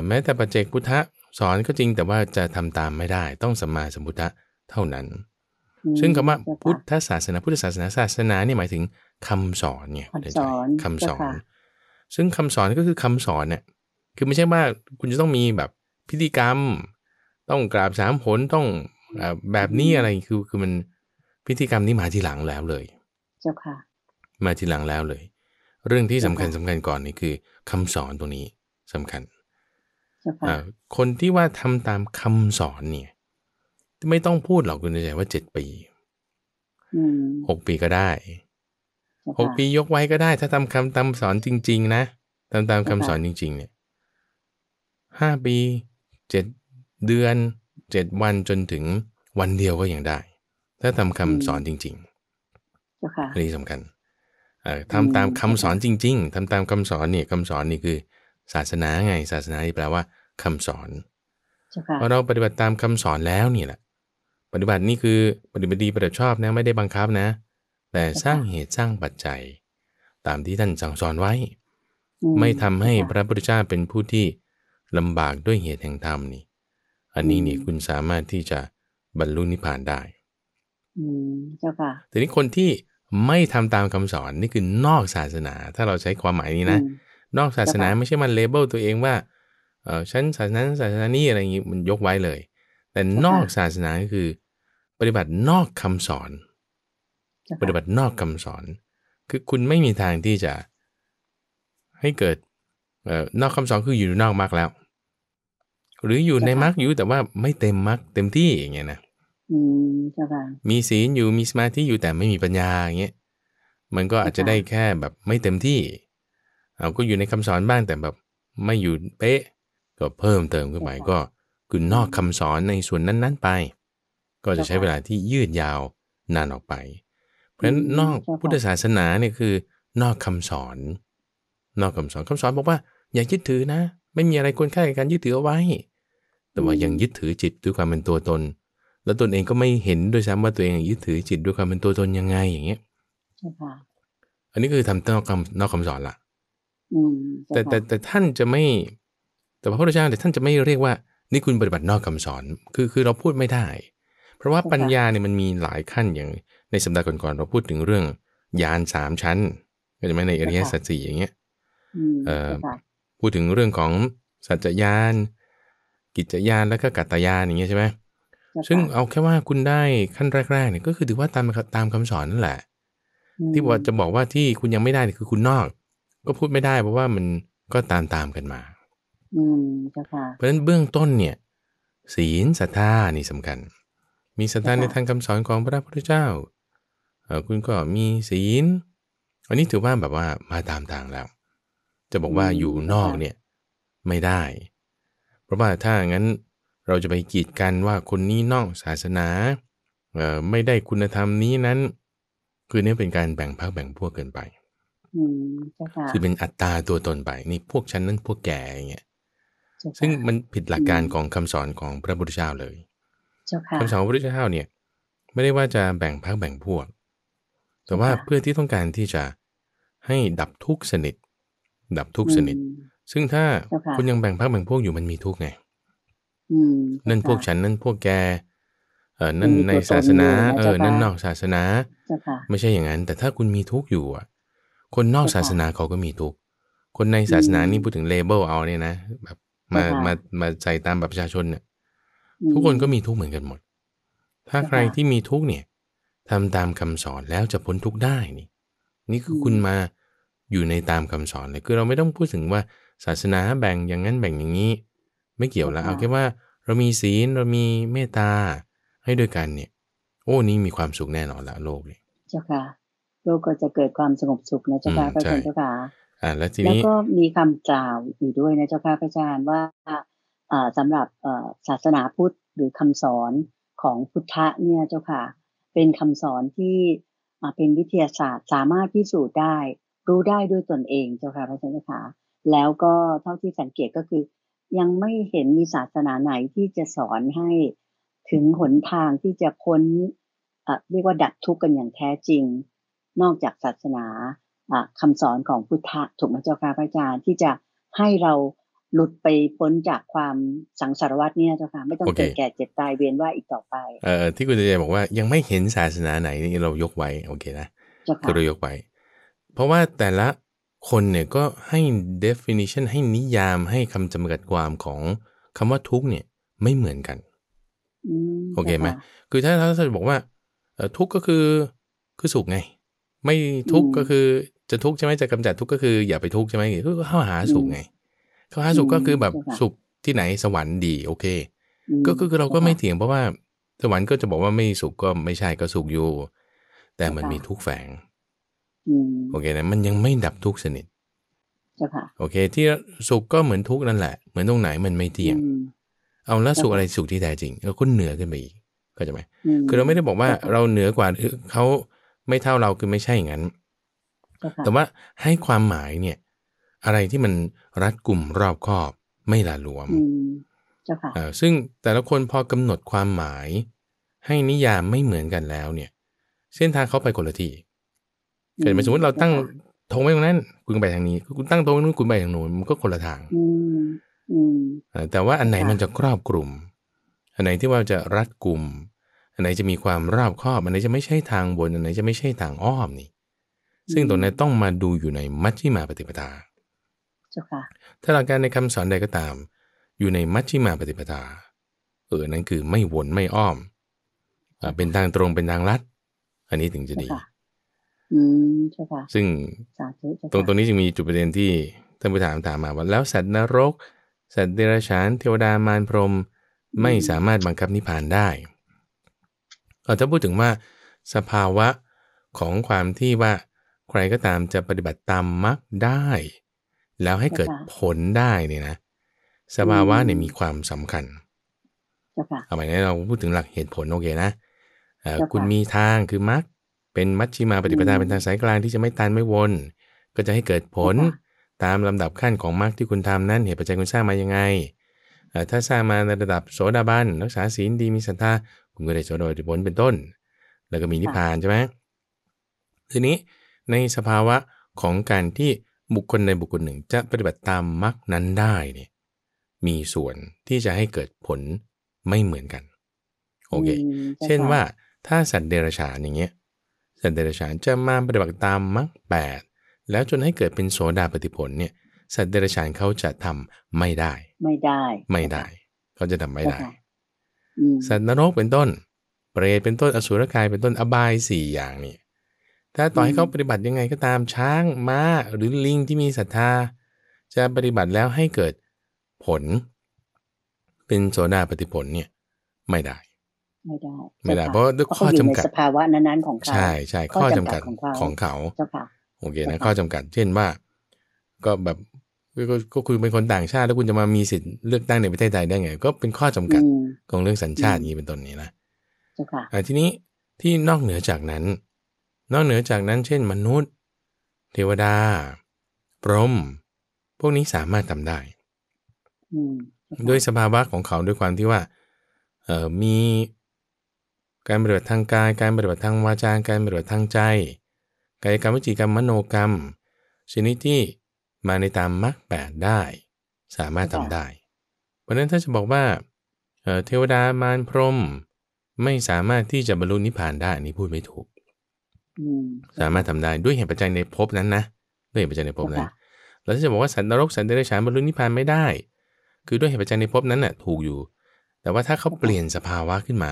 B: แม้แต่ปัจเจกพุทธะสอนก็จริงแต่ว่าจะทำตามไม่ได้ ต้องสัมมาสัมพุทธะเท่านั้น ซึ่งคำว่าพุทธศาสนาพุทธศาสนาศาสนาเนี่ยหมายถึงคำสอนเนี่ยคำสอน ซึ่งคำสอนก็คือคำสอนเนี่ย คือไม่ใช่ว่าคุณจะต้องมีแบบพิธีกรรม ต้องกราบสามผลต้องแบบนี้อะไร คือคือมันพิธีกรรมนี้มาทีหลังแล้วเลย เจ้าค่ะ มาทีหลังแล้วเลย เรื่องที่สำคัญสำคัญก่อนนี่คือ คำสอนตัวนี้สำคัญคนที่ว่าทำตามคำสอนเนี่ยไม่ต้องพูดหรอกคุณใจว่าเจ็ดปีหกปีก็ได้หกปียกไว้ก็ได้ถ้าทำคำตามสอนจริง ๆนะทำตามคำสอนจริง ๆ เนี่ยห้าปีเจ็ดเดือนเจ็ดวันจนถึงวันเดียวก็ยังได้ถ้าทำคำสอนจริง
D: ๆ
B: นี่สำคัญทำตามคำสอนจริง ๆทำตามคำสอนเนี่ยคำสอนนี่คือศาสนาไงศาสนาที่แปลว่าคำสอนพอเราปฏิบัติตามคำสอนแล้วนี่แหละ ปฏิบัตินี่คือปฏิบัติดีปฏิบัติชอบนะไม่ได้บังคับนะ แต่สร้างเหตุสร้างปัจจัย ตามที่ท่านสั่งสอนไว้
C: ไม่ทำให้พร
B: ะพุทธเจ้าเป็นผู้ที่ลำบากด้วยเหตุแห่งธรรมนี่ อันนี้นี่คุณสามารถที่จะบรรลุนิพพานได้เจ้าค่ะทีนี้คนที่ไม่ทำตามคำสอนนี่คือนอกศาสนา ถ้าเราใช้ความหมายนี้นะนอกศาสนาไม่ใช่มันเลเบลตัวเองว่าเออฉันศาสนาศาสนานี้อะไรอย่างนี้มันยกไว้เลย แต่นอกศาสนาก็คือ ปฏิบัตินอกคำสอน ปฏิบัตินอกคำสอน คือคุณไม่มีทางที่จะให้เกิดเอ่อนอกคำสอนคืออยู่นอกมรรคแล้ว หรืออยู่ในมรรคอยู่ แต่ว่าไม่เต็มมรรคเต็มที่อย่างเงี้ยนะมีศีลอยู่มีสมาธิอยู่แต่ไม่มีปัญญาอย่างเงี้ยมันก็อาจจะได้แค่แบบไม่เต็มที่เราก็อยู่ในคำสอนบ้าง แต่แบบไม่อยู่เป๊ะก็เพิ่มเติมขึ้นไปก็คือนอกคำสอนในส่วนนั้น ๆไป ก็จะใช้เวลาที่ยืดยาวนานออกไป เพราะฉะนั้นนอกพุทธศาสนาเนี่ยคือนอกคำสอน นอกคำสอนคำสอนบอกว่าอย่ายึดถือนะ ไม่มีอะไรควรค่ากับการยึดถือเอาไว้ แต่ว่ายังยึดถือจิตด้วยความเป็นตัวตนแล้วตนเองก็ไม่เห็นด้วยซ้ำว่าตัวเองยึดถือจิตด้วยความเป็นตัวตนยังไง อย่างเงี้ย อันนี้คือทำนอกคำนอกคำสอนละแต่แต่แต่ท่านจะไม่ แต่พระพุทธเจ้าแต่ท่านจะไม่เรียกว่านี่คุณปฏิบัตินอกคำสอน คือคือเราพูดไม่ได้ เพราะว่าปัญญาเนี่ยมันมีหลายขั้นอย่างในสัปดาห์ก่อนๆเราพูดถึงเรื่อง ยานสามชั้นก็จะไม่ในอริยสัจสี่อย่างเงี้ยพูดถึงเรื่องของสัจจยาน กิจยานแล้วก็กัตตยานอย่างเงี้ยใช่ไหมซึ่งเอาแค่ว่าคุณได้ขั้นแรก ๆ เนี่ย ก็คือถือว่าตามตามคำสอนนั่นแหละ ที่บอกจะบอกว่าที่คุณยังไม่ได้คือคุณนอก ก็พูดไม่ได้ เพราะว่ามันก็ตามตามกันมา
D: อืมค่ะเ
B: พราะฉะนั้นเบื้องต้นเนี่ย ศีลศรัทธา นี่สำคัญ มีศรัทธาในทางคำสอนของพระพุทธเจ้าเออคุณก็มีศีลอันนี้ถือว่าแบบว่ามาตามทางแล้ว จะบอกว่าอยู่นอกเนี่ย ไม่ได้ เพราะว่าถ้างั้นเราจะไปกีดกันว่าคนนี้นอกศาสนาไม่ได้คุณธรรมนี้นั้น คือเนี่ยเป็นการแบ่งพักแบ่งพวกเกินไปคือเป็นอัตตาตัวตนไปนี่พวกฉันนั้นพวกแกอย่างเงี้ยซึ่งมันผิดหลักการของคำสอนของพระพุทธเจ้าเลยคำสอนพระพุทธเจ้าเนี่ยไม่ได้ว่าจะแบ่งพักแบ่งพวก แต่ว่าเพื่อที่ต้องการที่จะให้ดับทุกข์สนิทดับทุกข์สนิทซึ่งถ้าคุณยังแบ่งพักแบ่งพวกอยู่มันมีทุกข์ไงนั่นพวกฉันนั่นพวกแก เออนั่นในศาสนา เออนั่นนอกศาสนาไม่ใช่อย่างนั้น แต่ถ้าคุณมีทุกข์อยู่ อ่ะ คนนอกศาสนาเขาก็มีทุกข์คนในศาสนานี่พูดถึงเลเบลเอาเนี่ยนะแบ
D: บมามา
B: มาใส่ตามแบบประชาชนเนี่ย ทุกคนก็มีทุกข์เหมือนกันหมด ถ้าใครที่มีทุกข์เนี่ย ทำตามคำสอนแล้วจะพ้นทุกข์ได้นี่นี่คือคุณมาอยู่ในตามคำสอนเลยคือเราไม่ต้องพูดถึงว่าศาสนาแบ่งอย่างนั้นแบ่งอย่างนี้ไม่เกี่ยวแล้วเอาแค่ว่า เรามีศีล เรามีเมตตาให้ด้วยกันเนี่ย โอ้นี่มีความสุขแน่นอนละโลกเนี่ย
A: เจ้าค่ะโลกก็จะเกิดความสงบสุขนะเจ้าค่ะพระอาจารย์เจ้าค่ะ
B: อ่าแล้วทีนี้แล้วก็
A: มีคำกล่าวอยู่ด้วยนะเจ้าค่ะพระอาจารย์ว่าอ่า สำหรับอ่าศาสนาพุทธหรือคำสอนของพุทธะเนี่ยเจ้าค่ะเป็นคำสอนที่อ่าเป็นวิทยาศาสตร์สามารถพิสูจน์ได้ รู้ได้ด้วยตนเองเจ้าค่ะพระอาจารย์เจ้าค่ะแล้วก็เท่าที่สังเกตก็คือยังไม่เห็นมีศาสนาไหนที่จะสอนให้ถึงหนทางที่จะพ้นเรียกว่า ดับทุกข์กันอย่างแท้จริง นอกจากศาสนาคำสอนของพุทธะถูกมาเจ้าค่ะพระอาจารย์ที่จะให้เราหลุดไปพ้นจากความสังสารวัตเนี่ยเจ้าค่ะไม่ต้องเกิดแก่เจ็บตายเวียนว่ายอีกต่อไป
B: เออที่คุณเจบอกว่ายังไม่เห็นศาสนาไหนนี่เรายกไว้ โอเคนะคเรายกไว้ เพราะว่าแต่ละคนเนี่ยก็ให้ definition ให้นิยามให้คำจำกัดความของคำว่าทุกเนี่ยไม่เหมือนกัน โอเคไหมคือถ้าท่าจะบอกว่าทุกก็คือคือสุขไง ไม่ทุกก็คือจะทุกใช่ไหมจะกำจัดทุกก็คืออย่าไปทุกใช่ไหมก็เข้าหาสุขไง เข้าหาสุขก็คือแบบสุขที่ไหนสวรรค์ดี โอเค ก็คือเราก็ไม่เถียงเพราะว่าสวรรค์ก็จะบอกว่าไม่สุขก็ไม่ใช่ก็สุขอยู่ แต่มันมีทุกแฝงโอเคนะมันยังไม่ดับทุกสนิทโอเค ที่สุขก็เหมือนทุกนั่นแหละ เหมือนตรงไหนมันไม่เที่ยง เอาแล้วสุขอะไรสุขที่แท้จริงก็คุณเหนือขึ้นไปอีก ก็จะไหมคือเราไม่ได้บอกว่าเราเหนือกว่าเขาไม่เท่าเราคือไม่ใช่อย่างนั้น แต่ว่าให้ความหมายเนี่ยอะไรที่มันรัดกลุ่มรอบคอบไม่ละหลวมซึ่งแต่ละคนพอกำหนดความหมาย ให้นิยามไม่เหมือนกันแล้วเนี่ย เส้นทางเขาไปคนละที่เกิดมาสมมติเราตั้งธงไว้ตรงนั้นคุณไปทางนี้คุณตั้งธงนู้นคุณไปทางโน้นมันก็คนละทางอแต่ว่าอันไหนมันจะครอบกลุ่ม อันไหนที่ว่าจะรัดกลุ่ม อันไหนจะมีความรอบคอบอันไหนจะไม่ใช่ทางบนอันไหนจะไม่ใช่ทางอ้อมนี่ซึ่งตรงนี้ต้องมาดูอยู่ในมัชฌิมาปฏิปทาถ้าหลักการในคำสอนใดก็ตาม อยู่ในมัชฌิมาปฏิปทา เออนั่นคือไม่วนไม่อ้อมเป็นทางตรงเป็นทางลัด อันนี้ถึงจะดีใช่ค่ะซึ่งตรงตรงนี้จึงมีจุดประเด็นที่ท่านผู้ถามถามมาว่าแล้วสัตว์นรก สัตว์เดรัจฉานเทวดามารพรม ไม่สามารถบังคับนิพพานได้เถ้าพูดถึงว่า สภาวะของความที่ว่าใครก็ตามจะปฏิบัติตามมรรคได้ แล้วให้เกิดผลได้เนี่ยนะ สภาวะเนี่ยมีความสำคัญเอาไปนี้เราพูดถึงหลักเหตุผลโอเคนะคุณมีทางคือมรรคเป็น มัชชิมาปฏิปทาเป็นทางสายกลาง ที่จะไม่ตันไม่วน ก็จะให้เกิดผลตามลำดับขั้นของมรรคที่คุณทำนั้น เหตุปัจจัยคุณสร้างมายังไง ถ้าสร้างมาในระดับโสดาบันรักษาศีลดีมีศรัทธาคุณก็ได้โสดาบันผลเป็นต้น แล้วก็มีนิพพานใช่ไหมทีนี้ในสภาวะของการที่บุคคลในบุคคลหนึ่งจะปฏิบัติตามมรรคนั้นได้เนี่ยมีส่วนที่จะให้เกิดผลไม่เหมือนกันโอเคเช่นว่าถ้าสัตว์เดรัจฉานอย่างเงี้ยสัตว์เดรัจฉานจะมาปฏิบัติตามมรรคแแล้วจนให้เกิดเป็นโสดาปฏิผล เนี่ย สัตว์เดรัจฉานเขาจะทำไม่ได้ ไม่ได้ไม่ได้เขาจะทำไม่ได้สัตว์นรกเป็นต้น เปรตเป็นต้นอสุรกายเป็นต้นอบายสี่อย่างนี่ถ้าต่อให้เขาปฏิบัติยังไงก็ตามช้างม้าหรือลิงที่มีศรัทธาจะปฏิบัติแล้วให้เกิดผล เป็นโสดาปฏิผลเนี่ย ไม่ได้
A: ไม่ได้ไม่ได้ เพราะด้วยข้อจำกัดสภาวะนั้นๆ ของเขาใช่ใช่ข้อจำกัดของเขา
B: โอเคนะข้อจำกัด เช่นว่า ก็แบบก็คุณเป็นคนต่างชาติ แล้วคุณจะมามีสิทธิ์เลือกตั้งในประเทศไทยได้ไง ก็เป็นข้อจำกัดของเรื่องสัญชาติอย่างนี้เป็นต้นนี้นะค่ะทีนี้ที่นอกเหนือจากนั้น นอกเหนือจากนั้น เช่น มนุษย์เทวดา พรหมพวกนี้สามารถทำได้ด้วยสภาวะของเขาด้วยความที่ว่า เออมีการปฏิบัติทางกาย การปฏิบัติทางวาจาการปฏิบัติทางใจ กายกรรมวิจิกรรมมโนกรรมชนิดที่มาในตามมรรคแปดได้สามารถทำได้ เพราะนั้นถ้าจะบอกว่าเทวดามารพรหมไม่สามารถที่จะบรรลุนิพพานได้นี่พูดไม่ถูกสามารถทำได้ด้วยเหตุปัจจัยในภพนั้นนะด้วยเหตุปัจจัยในภพนั้นเราจะบอกว่าสัตว์นรกสัตว์เดรัจฉานบรรลุนิพพานไม่ได้ คือด้วยเหตุปัจจัยในภพนั้นน่ะถูกอยู่แต่ว่าถ้าเขาเปลี่ยนสภาวะขึ้นมา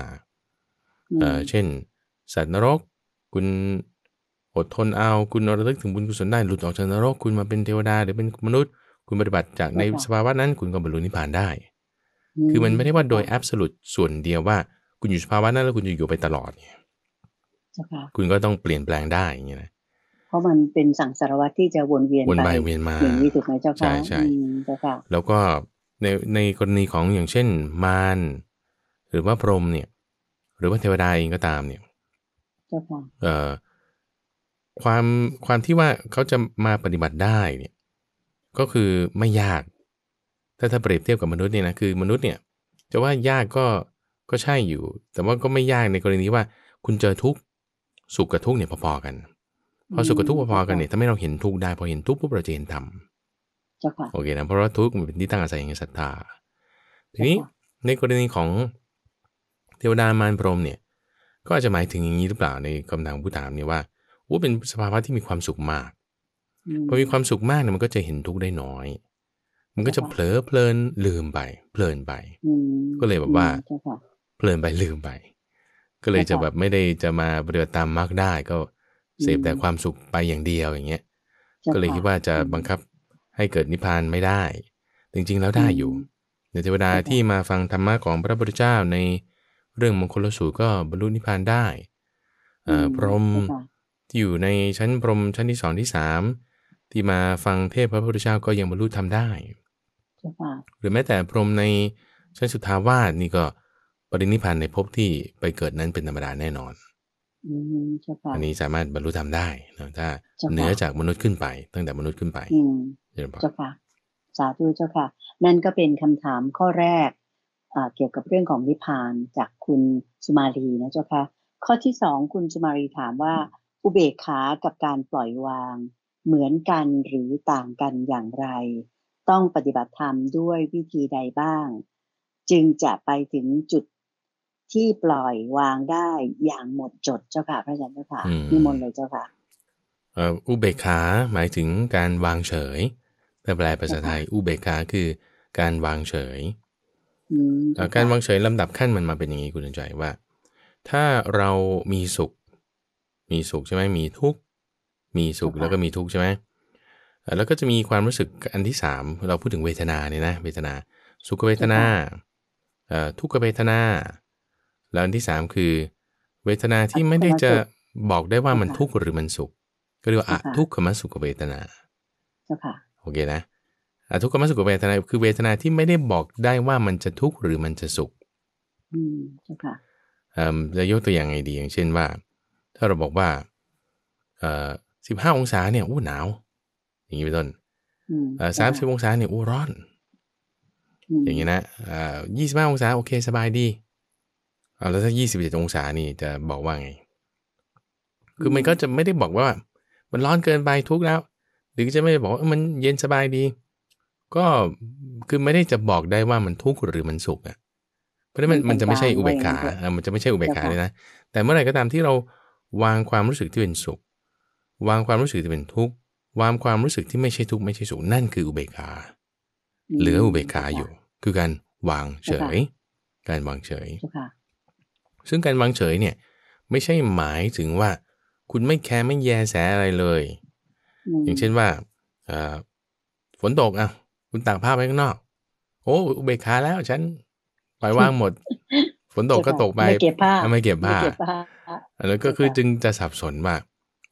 B: เช่น สัตว์นรก คุณอดทนเอาคุณระลึกถึงบุญกุศลได้ หลุดออกจากนรก คุณมาเป็นเทวดา หรือเป็นมนุษย์ คุณปฏิบัติจากในสภาวะนั้น คุณก็บรรลุนิพพานได้ คือมันไม่ได้ว่าโดยแอบสุดส่วนเดียวว่า คุณอยู่สภาวะนั้นแล้วคุณจะอยู่ไปตลอดเนี่ยคุณก็ต้องเปลี่ยนแปลงได้อย่างเงี้ยนะ
A: เพราะมันเป็นสังสารวัตที่จะวนเวียนวนไปเวียนมาอย่างนี้ถูกไหมเจ้าค่ะใช่ใช่เจ้าค่ะ
B: แล้วก็ในในกรณีของอย่างเช่น มารหรือว่าพรหมเนี่ยหรือว่าเทวดาเองก็ตามเนี่ยเอ่อความความที่ว่าเขาจะมาปฏิบัติได้เนี่ยก็คือไม่ยากถ้าถ้าเปรียบเทียบกับมนุษย์เนี่ยนะคือมนุษย์เนี่ย จะว่ายากก็ก็ใช่อยู่ แต่ว่าก็ไม่ยากในกรณีว่าคุณเจอทุกสุขกับทุกเนี่ยพอๆกันพอสุขกับทุกพอๆกันเนี่ยถ้าไม่เราเห็นทุกได้พอเห็นทุกปุ๊บเราจะเห็นธรรมโอเคนะเพราะว่าทุกมันเป็นที่ตั้งอาศัยแห่งศรัทธาทีนี้ในกรณีของเทวดามารพรมเนี่ย ก็อาจจะหมายถึงอย่างนี้หรือเปล่าในคำถามผู้ถามเนี่ยว่าว่าเป็นสภาวะที่มีความสุขมาก พอมีความสุขมากเนี่ยมันก็จะเห็นทุกข์ได้น้อย มันก็จะเผลอเพลินลืมไปเพลินไปก็เลยแบบว่าเพลินไปลืมไป ก็เลยจะแบบไม่ได้จะมาปฏิบัติตามมรกได้ก็เสพแต่ความสุขไปอย่างเดียวอย่างเงี้ย ก็เลยคิดว่าจะบังคับให้เกิดนิพพานไม่ได้ จริงๆ แล้วได้อยู่ในเทวดาที่มาฟังธรรมะของพระพุทธเจ้าในเรื่องมงคลสูตรก็บรรลุนิพพานได้พรหมที่อยู่ในชั้นพรหมชั้นที่สองที่สามที่มาฟังเทพพระพุทธเจ้าก็ยังบรรลุทำได้ หรือแม้แต่พรหมในชั้นสุทาวาสนี่ก็ปรินิพพานในภพที่ไปเกิดนั้นเป็นธรรมดาแน่นอนอันนี้สามารถบรรลุทำได้นะถ้าเหนือจากมนุษย์ขึ้นไปตั้งแต่มนุษย์ขึ้นไป
A: เจ้าค่ะสาธุเจ้าค่ะ นั่นก็เป็นคำถามข้อแรกเกี่ยวกับเรื่องของนิพพานจากคุณ สุมาลีนะเจ้าค่ะข้อที่สองคุณสุมาลีถามว่า อุเบกขากับการปล่อยวางเหมือนกันหรือต่างกันอย่างไร ต้องปฏิบัติธรรมด้วยวิธีใดบ้าง จึงจะไปถึงจุดที่ปล่อยวางได้อย่างหมดจด เจ้าค่ะพระอาจารย์เจ้าค่ะนิมนต์เลยเจ้าค่ะ
B: อุเบกขาหมายถึงการวางเฉยแต่แปลภาษาไทยอุเบกขาคือการวางเฉยการวางเฉยลำดับขั้นมันมาเป็นอย่างนี้คุณสนใจว่า ถ้าเรามีสุข มีสุขใช่ไหมมีทุกข์มีสุขแล้วก็มีทุกข์ใช่ไหมแล้วก็จะมีความรู้สึกอันที่สามเราพูดถึงเวทนาเนี่ยนะ เวทนา สุขเวทนาทุกขเวทนา แล้วอันที่สามคือ เวทนาที่ไม่ได้จะบอกได้ว่ามันทุกข์หรือมันสุข ก็เรียกว่าอะทุกขมสุขเวทนาโอเคนะทุกขมสุขเวทนา คือเวทนาที่ไม่ได้บอกได้ว่ามันจะทุกข์หรือมันจะสุข
D: อืมค่ะ
B: จะยกตัวอย่างไงดี อย่างเช่นว่า ถ้าเราบอกว่าเอ่อสิบห้าองศาเนี่ย อู้หนาว อย่างนี้เป็นต้นสามสิบองศาเนี่ยอู้ร้อน อย่างนี้นะยี่สิบห้าองศาโอเคสบายดีเอาแล้วถ้ายี่สิบเจ็ดองศานี่จะบอกว่าไง คือมันก็จะไม่ได้บอกว่า มันร้อนเกินไปทุกข์แล้ว หรือจะไม่ได้บอกว่ามันเย็นสบายดีก็คือไม่ได้จะบอกได้ว่ามันทุกข์หรือมันสุขอ่ะเพราะนั้นมันจะไม่ใช่อุเบกขามันจะไม่ใช่อุเบกขาเลยนะ แต่เมื่อไหร่ก็ตามที่เราวางความรู้สึกที่เป็นสุข วางความรู้สึกที่เป็นทุกข์วางความรู้สึกที่ไม่ใช่ทุกข์ไม่ใช่สุขนั่นคืออุเบกขาเหลืออุเบกขาอยู่ คือการวางเฉย การวางเฉย ซึ่งการวางเฉยเนี่ยไม่ใช่หมายถึงว่า คุณไม่แคร์ไม่แยแสอะไรเลย อย่างเช่นว่าฝนตกอ่ะคุณตากผ้าไว้ข้างนอก โอ้อุเบกขาแล้วฉัน ปล่อยวางหมด ฝนตกก็ตกไปไม่เก็บผ้าไม่เก็บผ้าแล้วก็คือจึงจะสับสนมาก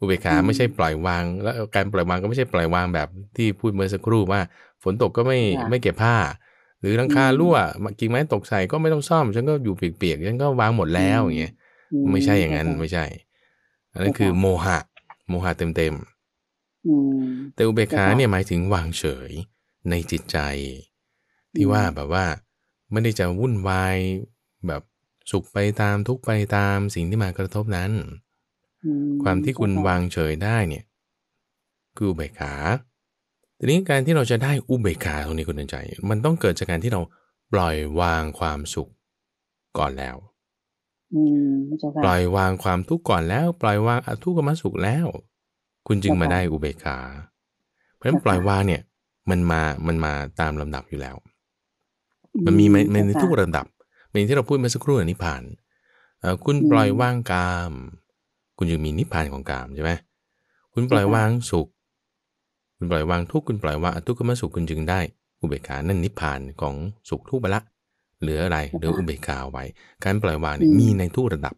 B: อุเบกขาไม่ใช่ปล่อยวาง แล้ว การปล่อยวางก็ไม่ใช่ปล่อยวางแบบที่พูดเมื่อสักครู่ว่า ฝนตกก็ไม่ไม่เก็บผ้า หรือรังคารั่วกิ่งไม้ตกใส่ก็ไม่ต้องซ่อมฉันก็อยู่เปียกๆฉันก็วางหมดแล้วอย่างเงี้ย ไม่ใช่อย่างนั้นไม่ใช่ อันนั้นคือ โมหะ โมหะเต็ม
C: ๆ
B: แต่อุเบกขาเนี่ยหมายถึงวางเฉยในจิตใจ ที่ว่าแบบว่าไม่ได้จะวุ่นวายแบบสุขไปตามทุกไปตามสิ่งที่มากระทบนั้น ความที่คุณวางเฉยได้เนี่ยคืออุเบกขา ทีนี้การที่เราจะได้อุเบกขาตรงนี้คุณใจ มันต้องเกิดจากการที่เราปล่อยวางความสุขก่อนแล้ว ปล่อยวางความทุกข์ก่อนแล้ว ปล่อยวางอทุกขมสุขแล้ว คุณจึงมาได้อุเบกขา เพราะฉะนั้นปล่อยวางเนี่ยมันมา มันมาตามลำดับอยู่แล้ว มันมีในในทุกระดับเหมือนที่เราพูดเมื่อสักครู่นิพพาน คุณปล่อยว่างกาม คุณยังมีนิพพานของกามใช่ไหมคุณปล่อยวางสุข คุณปล่อยวางทุกคุณปล่อยวางทุกขมสุข คุณจึงได้อุเบกขา นั่นนิพพานของสุขทุกบละเหลืออะไร เหลืออุเบกขาไว้ การปล่อยวางมีในทุกระดับ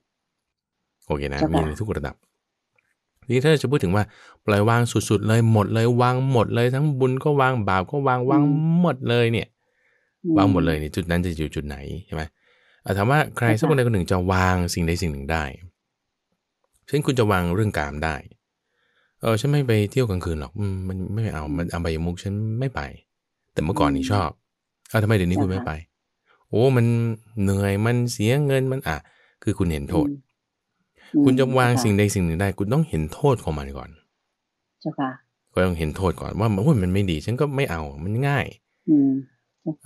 B: โอเคนะ มีในทุกระดับนี่ถ้าจะพูดถึงว่าปล่อยวางสุด ๆ เลยหมดเลยวางหมดเลยทั้งบุญก็วางบาปก็วาง วางหมดเลยเนี่ย วางหมดเลยเนี่ยจุดนั้นจะอยู่จุดไหนใช่ไหมถามว่าใครสักคนใดคนหนึ่งจะวางสิ่งใดสิ่งหนึ่งได้ เช่นคุณจะวางเรื่องการมได้เออฉันไม่ไปเที่ยวกลางคืนหรอกมันไม่เอามันอบายมุกฉันไม่ไป แต่เมื่อก่อนนี่ชอบ เอาทำไมเดี๋ยวนี้คุณไม่ไป โอ้ มันเหนื่อยมันเสียเงินมันอ่ะคือคุณเห็นโทษคุณจะวางสิ่งใด สิ่งหนึ่งได้ คุณต้องเห็นโทษของมันก่อนเจ้าค่ะ ก็ต้องเห็นโทษก่อนว่ามันมันไม่ดี ฉันก็ไม่เอา มันง่าย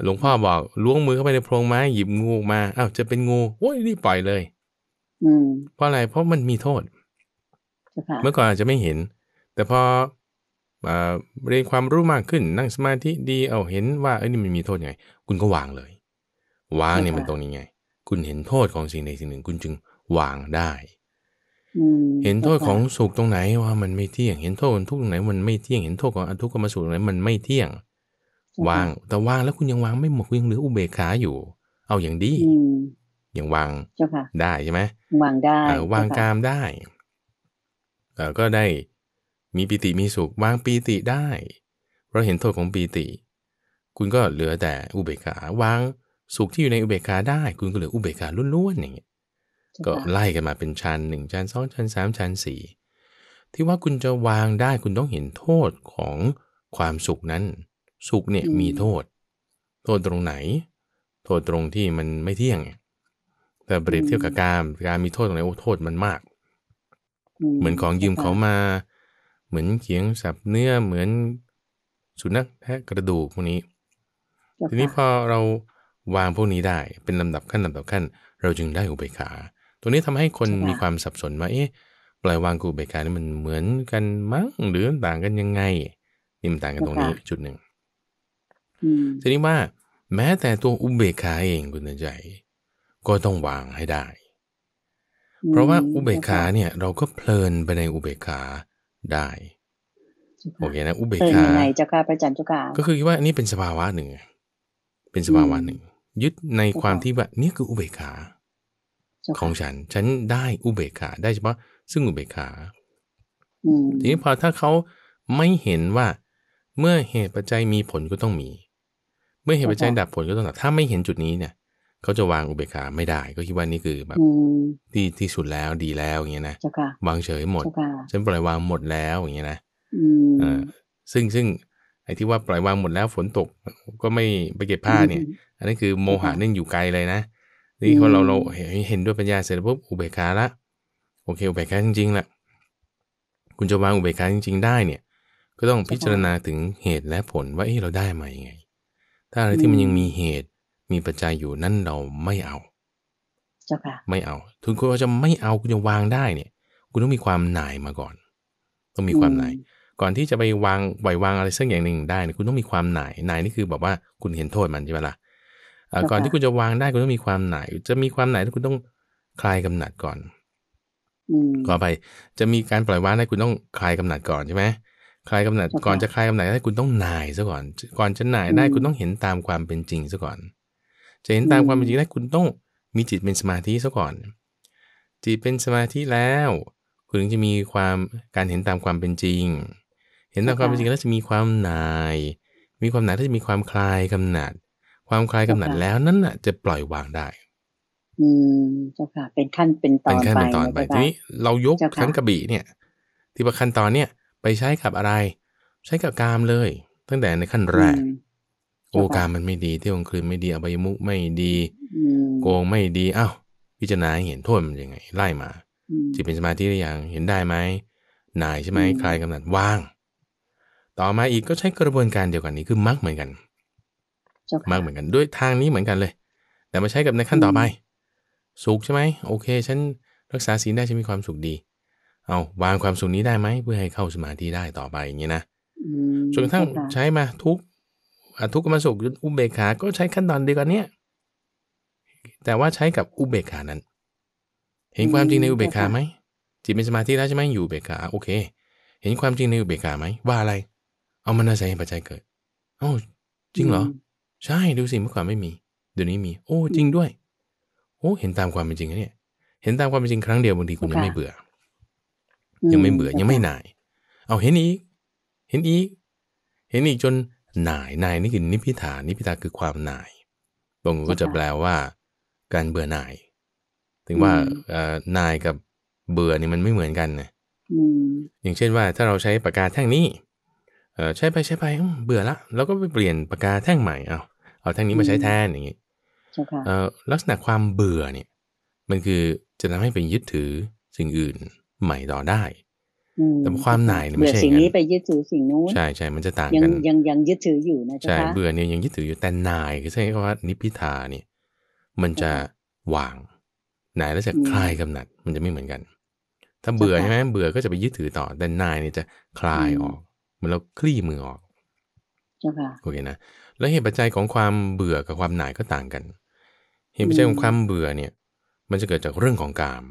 B: หลวงพ่อบอกล้วงมือเข้าไปในโพรงไม้หยิบงูมาอ้าวจะเป็นงูโอ้ยรีบปล่อยเลย อืเพราะอะไร เพราะมันมีโทษ เมื่อก่อนอาจจะไม่เห็น แต่พอเรียนความรู้มากขึ้นนั่งสมาธิดีเอาเห็นว่าเอ้ยนี่มันมีโทษไงคุณก็วางเลย วางเนี่ยมันตรงนี้ไงคุณเห็นโทษของสิ่งใดสิ่งหนึ่งคุณจึงวางได้
C: เห็นโทษของส
B: ุขตรงไหน ว่ามันไม่เที่ยงเห็นโทษของทุกตรงไหนมันไม่เที่ยงเห็นโทษของอทุกขมสุขตรงไหนมันไม่เที่ยง วาง แต่วางแล้วคุณยังวางไม่หมดคุณยังเหลืออุเบกขาอยู่ เอาอย่างดียังวางได้ใช่ไหม
A: วางได้ วางกาม
B: ได้ก็ได้มีปิติมีสุขวางปีติได้เราเห็นโทษของปีติ คุณก็เหลือแต่อุเบกขา วางสุขที่อยู่ในอุเบกขาได้ คุณก็เหลืออุเบกขาล้วนๆอย่างเงี้ยก็ไล่กันมาเป็นชั้นหนึ่งชั้นสองชั้นสามชั้นสี่ที่ว่าคุณจะวางได้คุณต้องเห็นโทษของความสุขนั้น สุขเนี่ยมีโทษ โทษตรงไหน โทษตรงที่มันไม่เที่ยง แต่เปรียบเทียบกับการการมีโทษตรงไหนโอ้โทษมันมาก
C: เหมือนของยืมเขา
B: มา เหมือนเขียงสับเนื้อเหมือนสุนัขแทะกระดูกพวกนี้ ทีนี้พอเราวางพวกนี้ได้เป็นลำดับขั้นลำดับขั้น เราจึงได้อุเบกขาตรงนี้ทำให้คนมีความสับสนว่าเอ๊ะปล่อยวางกูเบกานี่มันเหมือนกันมั้งหรือต่างกันยังไงนี่มันต่างกันตรงนี้จุดหนึ่งทีนี้ว่า แม้แต่ตัวอุเบกขาเองคุณใจก็ต้องวางให้ได้
A: เพราะว่าอุเบกขา
B: เนี่ย เราก็เพลินไปในอุเบกขาได้ โอเคนะอุเบกขา็น
A: เจ้าค่ะพระอาจารย์เจ้าค่ะก็
B: คือคิดว่านี่เป็นสภาวะหนึ่งเป็นสภาวะหนึ่ง ยึดในความที่ว่านี่คืออุเบกขาของฉันฉันได้อุเบกขาได้เฉพาะซึ่งอุเบกขาทีนี้พอถ้าเขาไม่เห็นว่าเมื่อเหตุปัจจัยมีผลก็ต้องมี เมื่อเหตุปัจจัยดับผลก็ต้องดับ ถ้าไม่เห็นจุดนี้เนี่ยเขาจะวางอุเบกขาไม่ได้ ก็คิดว่านี่คือแบบที่ที่สุดแล้วดีแล้วอย่างเงี้ยนะวางเฉยหมดฉันปล่อยวางหมดแล้วอย่างเงี้ยนะซึ่งซึ่ง ไอ้ที่ว่าปล่อยวางหมดแล้วฝนตกก็ไม่ไปเก็บผ้าเนี่ย อันนี้คือโมหะนั่นอยู่ไกลเลยนะนี่คนเราเราเห็นด้วยปัญญาเสร็จปุ๊บอุเบกขาละโอเคอุเบกขาจริงๆละคุณจะวางอุเบกขาจริง ๆได้เนี่ย ก็ต้องพิจารณาถึงเหตุและผลว่าเอ้เราได้มาอย่างไง ถ้าอะไรที่มันยังมีเหตุมีปัจจัยอยู่นั่นเราไม่เอาเจ้าค่ะไม่เอา ถึงคุณจะไม่เอาคุณจะวางได้เนี่ย คุณต้องมีความหน่ายมาก่อน ต้องมีความหน่ายก่อนที่จะไปวางไหววางอะไรสักอย่างหนึ่งได้เนี่ยคุณต้องมีความหน่ายหน่ายนี่คือแบบว่าคุณเห็นโทษมันใช่ไหมล่ะก่อนที่คุณจะวางได้คุณต้องมีความหนาจะมีความหนาที่คุณต้องคลายกำหนัดก่อนก่อไปจะมีการปล่อยวางได้คุณต้องคลายกำหนัดก่อนใช่ไหมคลายกำหนัดก่อนจะคลายกำหนัดได้คุณต้องหน่ายซะก่อน ก่อนจะหน่ายได้คุณต้องเห็นตามความเป็นจริงซะก่อน จะเห็นตามความเป็นจริงได้คุณต้องมีจิตเป็นสมาธิซะก่อน จิตเป็นสมาธิแล้ว คุณถึงจะมีความการเห็นตามความเป็นจริง
A: เห็นตามความเป็นจริงแ
B: ล้วจะมีความหน่าย มีความหนายถ้าจะมีความคลายกำหนัดความคลายกำหนัดแล้วนั่นน่ะจะปล่อยวางได้
A: อืม เจ้าค่ะ เป็นขั้น เป็นตอนเป็นขั้นเป็นตอนไปทีนี้
B: เรายกขั้นกระบี่เนี่ย ที่ว่าขั้นตอนเนี่ยไปใช้กับอะไร ใช้กับกามเลย ตั้งแต่ในขั้นแรกโอกามมันไม่ดีที่องค์คืนไม่ดีอบายมุกไม่ดี โกงไม่ดีอ้าวพิจารณาเห็นโทษมันยังไงไล่มาจิตเป็นสมาธิได้อย่างเห็นได้ไหมนายใช่ไหมคลายกำหนัดว่าง ต่อมาอีกก็ใช้กระบวนการเดียวกันนี้คือมักเหมือนกันมากเหมือนกันด้วยทางนี้เหมือนกันเลย แต่มาใช้กับในขั้นต่อไป สุขใช่ไหมโอเคฉัน รักษาศีลได้ฉันมีความสุขดี เอาวางความสุขนี้ได้ไหม เพื่อให้เข้าสมาธิได้ต่อไปอย่างนี้นะจนกระทั่งใช้มาทุกทุกขมสุขอุเบกขา ก็ใช้ขั้นตอนเดียวกันเนี้ยแต่ว่าใช้กับอุเบกขานั้น เห็นความจริงในอุเบกขาไหมจิตเป็นสมาธิแล้วใช่ไหมอยู่เบกขาโอเค เห็นความจริงในอุเบกขาไหมว่าอะไร เอามันอาศัยปัจจัยเกิดอ้จริงเหรอใช่ดูสิเมื่อก่อนไม่มี เดี๋ยวนี้มี โอ้จริงด้วย โอ้ เห็นตามความเป็นจริงเนี่ย เห็นตามความเป็นจริงครั้งเดียวบางทีคุณยังไม่เบื่อ
C: ยังไม่เบื่อยังไม่
B: หน่าย เอาเห็นอีก เห็นอีกเห็นอีกจนหน่ายหน่ายนี่คือนิพิธานิพิธาคือความหน่ายบางคนก็จะแปลว่า การเบื่อหน่าย ถึงว่าหน่ายกับเบื่อนี่มันไม่เหมือนกันนะอย่างเช่นว่าถ้าเราใช้ปากกาแท่งนี้ใช้ไปใช้ไปเบื่อละเราก็ไปเปลี่ยนปากกาแท่งใหม่เอาเอาทั้งนี้มาใช้แทนอย่างนี้ลักษณะความเบื่อเนี่ย มันคือจะทำให้ไปยึดถือสิ่งอื่นใหม่ต่อได้แต่ความหน่ายเนี่ยไม่ใช่สิ่งนี้
A: ไปยึดถือสิ่งนู้น ใช
B: ่ใช่มันจะต่างกัน
A: ยังยังยึดถืออยู่นะจ๊ะใช่ เบ
B: ื่อเนี่ยยังยึดถืออยู่ แต่หน่ายคือใช่ว่านิพิทาเนี่ย มันจะวางหน่ายแล้วจะคลายกำหนัด มันจะไม่เหมือนกัน ถ้าเบื่อใช่ไหมเบื่อก็จะไปยึดถือต่อ แต่นายเนี่ยจะคลายออกเหมือนเราคลี่มือออกโอเค นะและเหตุปัจจัยของความเบื่อกับความหน่ายก็ต่างกัน
D: เหตุปัจจัยของความ
B: เบื่อเนี่ย มันจะเกิดจากเรื่องของกาม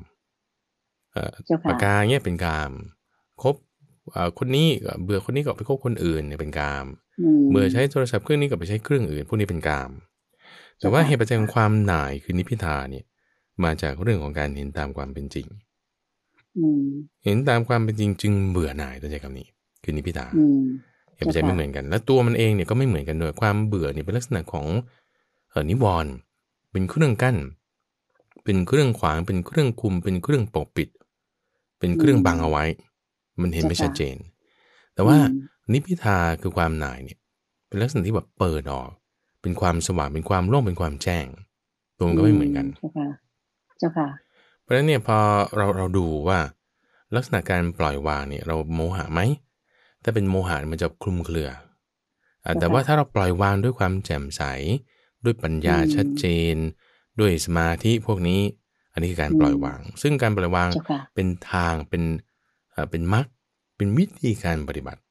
B: ปากกาเนี่ยเป็นกามคบคนนี้เบื่อคนนี้ก็ไปคบคนอื่นเนี่ยเป็นกาม เบื่อใช้โทรศัพท์เครื่องนี้ก็ไปใช้เครื่องอื่นพวกนี้เป็นกาม แต่ว่าเหตุปัจจัยของความหน่ายคือนิพิทาเนี่ย มาจากเรื่องของการเห็นตามความเป็นจริงเห็นตามความเป็นจริงจึง เบื่อหน่ายต้องใช้คำนี้คือนิพิทาเห็นใจไม่เหมือนกันและตัวมันเองเนี่ยก็ไม่เหมือนกันด้วยความเบื่อเนี่ยเป็นลักษณะของเออนิวรณ์เป็นเครื่องกั้นเป็นเครื่องขวางเป็นเครื่องคุม เป็นเครื่องปกปิด เป็นเครื่องบังเอาไว้ มันเห็นไม่ชัดเจน แต่ว่านิพิทาคือความหน่ายเนี่ย เป็นลักษณะที่แบบเปิดออกเป็นความสว่างเป็นความโล่งเป็นความแจ้งตัวมันก็ไม่เหมือน
D: กัน เจ้าค่ะเจ้าค่ะ
B: เพราะฉะนั้นเนี่ยพอเราเราดูว่า ลักษณะการปล่อยวางเนี่ยเราโมหะไหมถ้าเป็นโมหะมันจะคลุมเครือ แต่ว่าถ้าเราปล่อยวางด้วยความแจ่มใส ด้วยปัญญาชัดเจน ด้วยสมาธิพวกนี้ อันนี้คือการปล่อยวาง ซึ่งการปล่อยวางเป็นทางเป็นเป็นมรรค เป็นวิธีการปฏิบัติ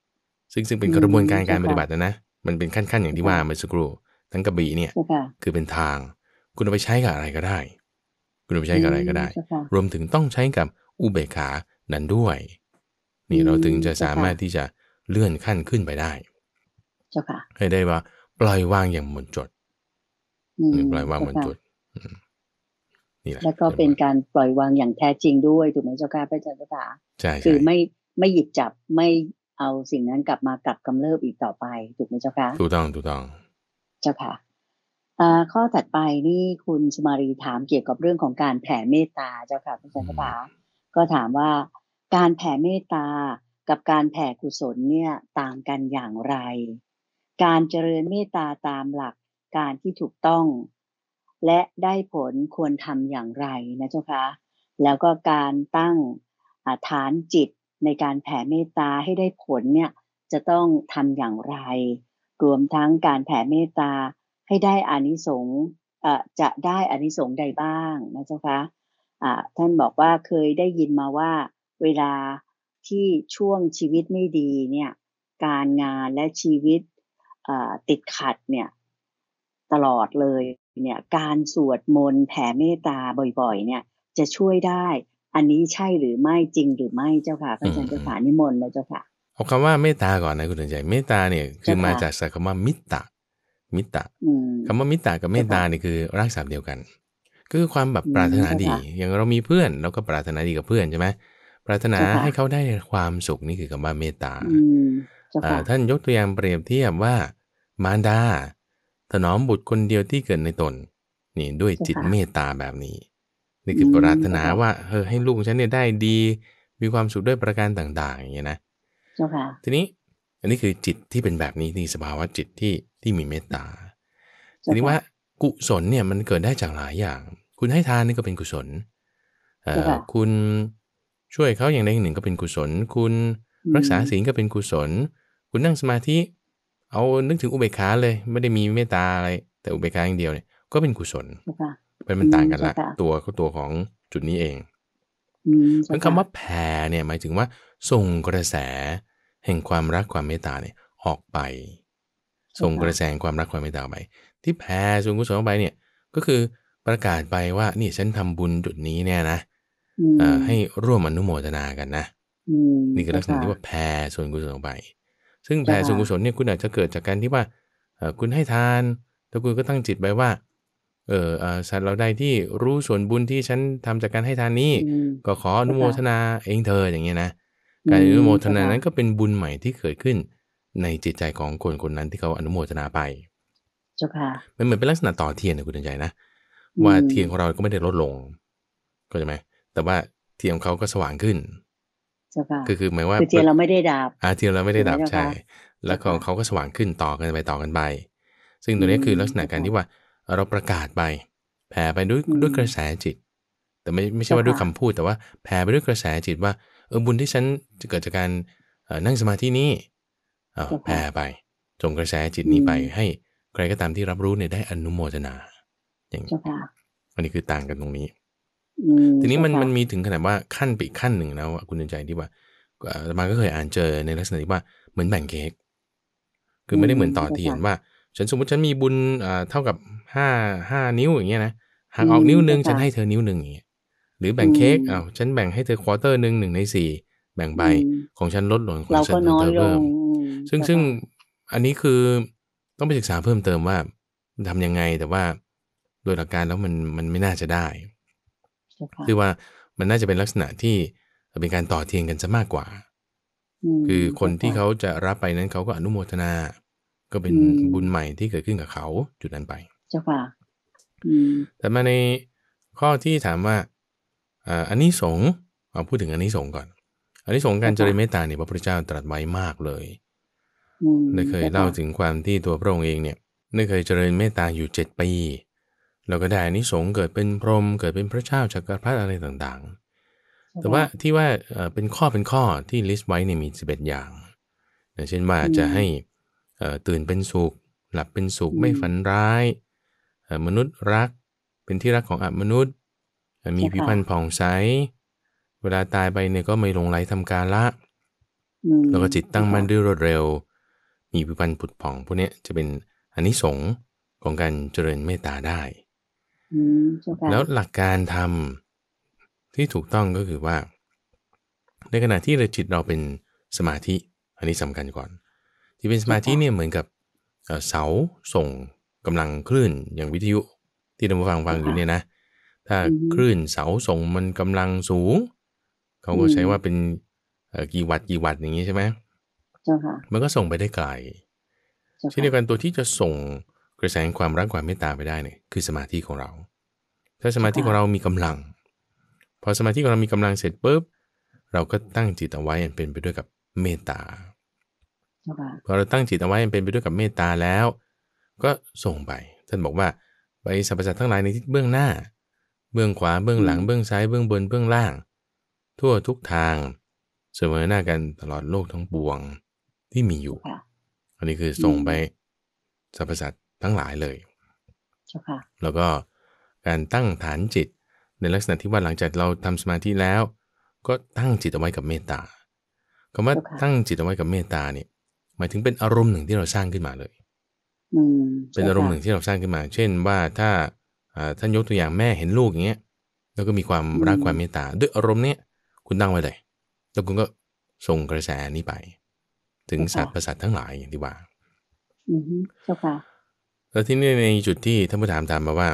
B: ซึ่งซึ่งเป็นกระบวนการการปฏิบัตินะนะ มันเป็นขั้นขั้นอย่างที่ว่าเมื่อสักครู่ทั้งกระบี่เนี่ย คือเป็นทาง คุณเอาไปใช้กับอะไรก็ได้ คุณเอาไปใช้กับอะไรก็ได้ รวมถึงต้องใช้กับอุเบกขานั้นด้วย นี่เราถึงจะสามารถที่จะเลื่อนขั้นขึ้นไปได้ เจ้าค่ะให้ได้ว่า ปล่อยวางอย่างหมดจด
A: ปล่อยวางหมดจดนี่แหละแล้วก็เป็นการปล่อยวางอย่างแท้จริงด้วย ถูกไหมเจ้าค่ะพระอาจารย์เจาใช่คือไม่ไม่หยิบจับไม่เอาสิ่งนั้นกลับมากลับกำเริบอีกต่อไป ถูกไหมเจ้าค่ะถูกต้อง ถูกต้อง เจ้าค่ะข้อถัดไปนี่คุณสมารีถามเกี่ยวกับเรื่องของการแผ่เมตตาเจ้าค่ะพระอาจารย์เจาก็ถามว่าการแผ่เมตตากับการแผ่กุศลเนี่ยต่างกันอย่างไร การเจริญเมตตาตามหลักการที่ถูกต้อง และได้ผลควรทำอย่างไรนะเจ้าคะแล้วก็การตั้งฐานจิตในการแผ่เมตตาให้ได้ผลเนี่ยจะต้องทำอย่างไรรวมทั้งการแผ่เมตตาให้ได้อานิสงส์จะได้อานิสงส์ใดบ้างนะเจ้าคะะท่านบอกว่าเคยได้ยินมาว่าเวลาที่ช่วงชีวิตไม่ดีเนี่ย การงานและชีวิตติดขัดเนี่ย ตลอดเลยเนี่ย การสวดมนต์แผ่เมตตาบ่อยๆ เนี่ย จะช่วยได้อันนี้ใช่หรือไม่จริงหรือไม่เจ้าค่ะพระอาจารย์เา่นิมนต์นะเจ้าค่ะ
B: เอาคำว่าเมตตา ก่อนนะ คุณดวงใจ เมตตาเนี่ยคือมาจากคำว่ามิตตมิตตคำว่ามิตตกับเมตตาเนี่ยคือรากศัพท์เดียวกัน คือความแบบปรารถนาดีอย่างเรามีเพื่อนเราก็ปรารถนาดีกับเพื่อนใช่ไหมรารถนาให้เขาได้ความสุขนี่คือคำว่าเมตตาท่านยกตัวอย่างเปรียบเทียบว่ามารดา ถนอมบุตรคนเดียวที่เกิดในตนนี่ด้วยจิตเมตตาแบบนี้นี่คือปรารถนาว่าเออให้ลูกฉันเนี่ยได้ดี มีความสุขด้วยประการต่าง ๆ อย่างนี้นะทีนี้อันนี้คือจิตที่เป็นแบบนี้นี่สภาวะจิตที่ที่มีเมตตาทีนี้ว่ากุศลเนี่ยมันเกิดได้จากหลายอย่าง คุณให้ทานนี่ก็เป็นกุศลคุณช่วยเขาอย่างใดอย่างหนึ่งก็เป็นกุศล คุณรักษาศีลก็เป็นกุศล คุณนั่งสมาธิ เอา นึกถึงอุเบกขาเลย ไม่ได้มีเมตตาอะไร แต่อุเบกขาอย่างเดียวเนี่ย ก็เป็นกุศล เป็นมันต่างกันละตัวก็ตัวของจุดนี้เองคำว่าแผ่เนี่ยหมายถึงว่าส่งกระแสแห่งความรักความเมตตาเนี่ยออกไป ส่งกระแสความรักความเมตตาไป ที่แผ่ส่งกุศลออกไปเนี่ย ก็คือประกาศไปว่า นี่ฉันทำบุญจุดนี้เนี่ยนะให้ร่วมอนุโมทนากันนะนี่ก็ลักษณะที่ว่าแผ่ส่วนกุศลออกไป ซึ่งแผ่ส่วนกุศลเนี่ยคุณอาจจะเกิดจากการที่ว่าคุณให้ทานแล้วคุณก็ตั้งจิตไปว่าเออสัตว์เราได้ที่รู้ส่วนบุญที่ฉันทำจากการให้ทานนี้ ก็ขออนุโมทนาเองเธออย่างเงี้ยนะการอนุโมทนานั้นก็เป็นบุญใหม่ที่เกิดขึ้นในจิตใจของคนคนนั้นที่เขาอนุโมทนาไปเจ้าค่ะมันเหมือนเป็นลักษณะต่อเทียนนะคุณใจนะว่าเทียนของเราก็ไม่ได้ลดลง ก็ใช่ไหมแต่ว่าเทียมเขาก็สว่างขึ้นก็คือหมายว่าเทียนเราไม่ได้ดับอ่าเทียนเราไม่ได้ดับใช่ แล้วของเขาก็สว่างขึ้นต่อกันไปต่อกันไป ซึ่งตัวนี้คือลักษณะการที่ว่าเราประกาศไปแผ่ไปด้วยด้วยกระแสจิต แต่ไม่ไม่ใช่ว่าด้วยคำพูด แต่ว่าแผ่ไปด้วยกระแสจิตว่าเออบุญที่ฉันจะเกิดจากการนั่งสมาธินี้แผ่ไปจงกระแสจิตนี้ไป ให้ ใครก็ตามที่รับรู้เนี่ยได้อนุโมทนา อย่างนี้อันนี้คือต่างกันตรงนี้ทีนี้มันมันมีถึงขนาดว่าขั้นไปีขั้นหนึ่งแล้วคุณใจที่ว่ามาก็เคยอ่านเจอในลักษณะที่ว่าเหมือนแบ่งเค้กคือไม่ได้เหมือนต่อเทียนว่า ฉันสมมติฉันมีบุญเท่ากับห้าห้านิ้วอย่างเงี้ยนะหักออกนิ้วหนึ่งฉันให้เธอนิ้วหนึ่งอย่างเงี้ยหรือแบ่งเค้กเอาฉันแบ่งให้เธอควอเตอร์หนึ่งหนึ่งในสี่แบ่งใบของฉันลดลงของฉันเธอเพิ่มซึ่งซึ่งอันนี้คือต้องไปศึกษาเพิ่มเติมว่า ทำยังไงแต่ว่าโดยหลักการแล้วมันมันไม่น่าจะได้คือว่ามันน่าจะเป็นลักษณะที่เป็นการต่อเทียงกันจะมากกว่าคือคนที่เขาจะรับไปนั้นเขาก็อนุโมทนา ก็เป็นบุญใหม่ที่เกิดขึ้นกับเขา จุดนั้นไปเจ้าค่ะแต่มาในข้อที่ถามว่าอันนี้สงเอาพูดถึงอันนี้สงก่อนอันนี้สงการเจริญเมตตาเนี่ยพระพุทธเจ้าตรัสไว้มากเลยได้เคยเล่าถึงความที่ตัวพระองค์เองเนี่ยได้เคยเจริญเมตตาอยู่เจ็ดปีเราก็ได้นิสงเกิดเป็นพรหมเกิดเป็นพระเจ้าจักรพรรดิอะไรต่าง
D: ๆ แต่ว่า
B: ที่ว่าเป็นข้อเป็นข้อที่ลิสต์ไว้เนี่ยมีสิบเอ็ดอย่าง เช่นว่าจะให้ตื่นเป็นสุข หลับเป็นสุข ไม่ฝันร้าย มนุษย์รักเป็นที่รักของอมนุษย์ มีพิพันธ์ผ่องใสเวลาตายไปเนี่ยก็ไม่ลงไหลทำกาละแล้วก็จิตตั้งมั่นด้วยรวดเร็ว มีพิพันธ์ผุดผ่องพวกนี้จะเป็นอนนิสงส์ของการเจริญเมตตาได้แล้วหลักการทำที่ถูกต้องก็คือว่า ในขณะที่เราจิตเราเป็นสมาธิอันนี้สำคัญก่อน ที่เป็นสมาธิเนี่ยเหมือนกับเสาส่งกำลังคลื่นอย่างวิทยุที่เราฟังฟังอยู่เนี่ยนะ ถ้าคลื่นเสาส่งมันกำลังสูงเขาก็ใช้ว่าเป็นกี่วัตต์กี่วัตต์อย่างนี้ใช่ไหมมันก็ส่งไปได้ไกลเช่นเดียวกันตัวที่จะส่งกระแสความรักความเมตตาไปได้เนี่ยคือสมาธิของเรา ถ้าสมาธิของเรามีกำลัง พอสมาธิของเรามีกำลังเสร็จปุ๊บเราก็ตั้งจิตเอาไว้เป็นไปด้วยกับเมตตาพอเราตั้งจิตเอาไว้เป็นไปด้วยกับเมตตาแล้ว ก็ส่ง ไปท่านบอกว่าไปสรรพสัตว์ทั้งหลายในทิศเบื้องหน้า เบื้องขวาเบื้องหลังเบื้องซ้ายเบื้องบนเบื้องล่าง ทั่วทุกทางเสมอหน้ากันตลอดโลกทั้งปวงที่มีอยู่อันนี้คือส่งไปสรรพสัตวทั้งหลายเลย แล้วก็การตั้งฐานจิตในลักษณะที่ว่าหลังจากเราทำสมาธิแล้ว ก็ตั้งจิตเอาไว้กับเมตตาคำว่าตั้งจิตเอาไว้กับเมตตาเนี่ยหมายถึงเป็นอารมณ์หนึ่งที่เราสร้างขึ้นมาเลยเป็นอารมณ์หนึ่งที่เราสร้างขึ้นมา เช่น ว่าถ้าท่านยกตัวอย่างแม่เห็นลูกอย่างเงี้ย แล้วก็มีความรักความเมตตา ด้วยอารมณ์เนี้ยคุณตั้งไว้เลย แล้วคุณก็ส่งกระแสนี้ไป ถึงสัตว์ประสาททั้งหลายอย่างที่ว่า
C: อือ
D: เจ้าค่ะ
B: แล้วที่นี่ในจุดที่ท่านผู้ถามถามมาว่า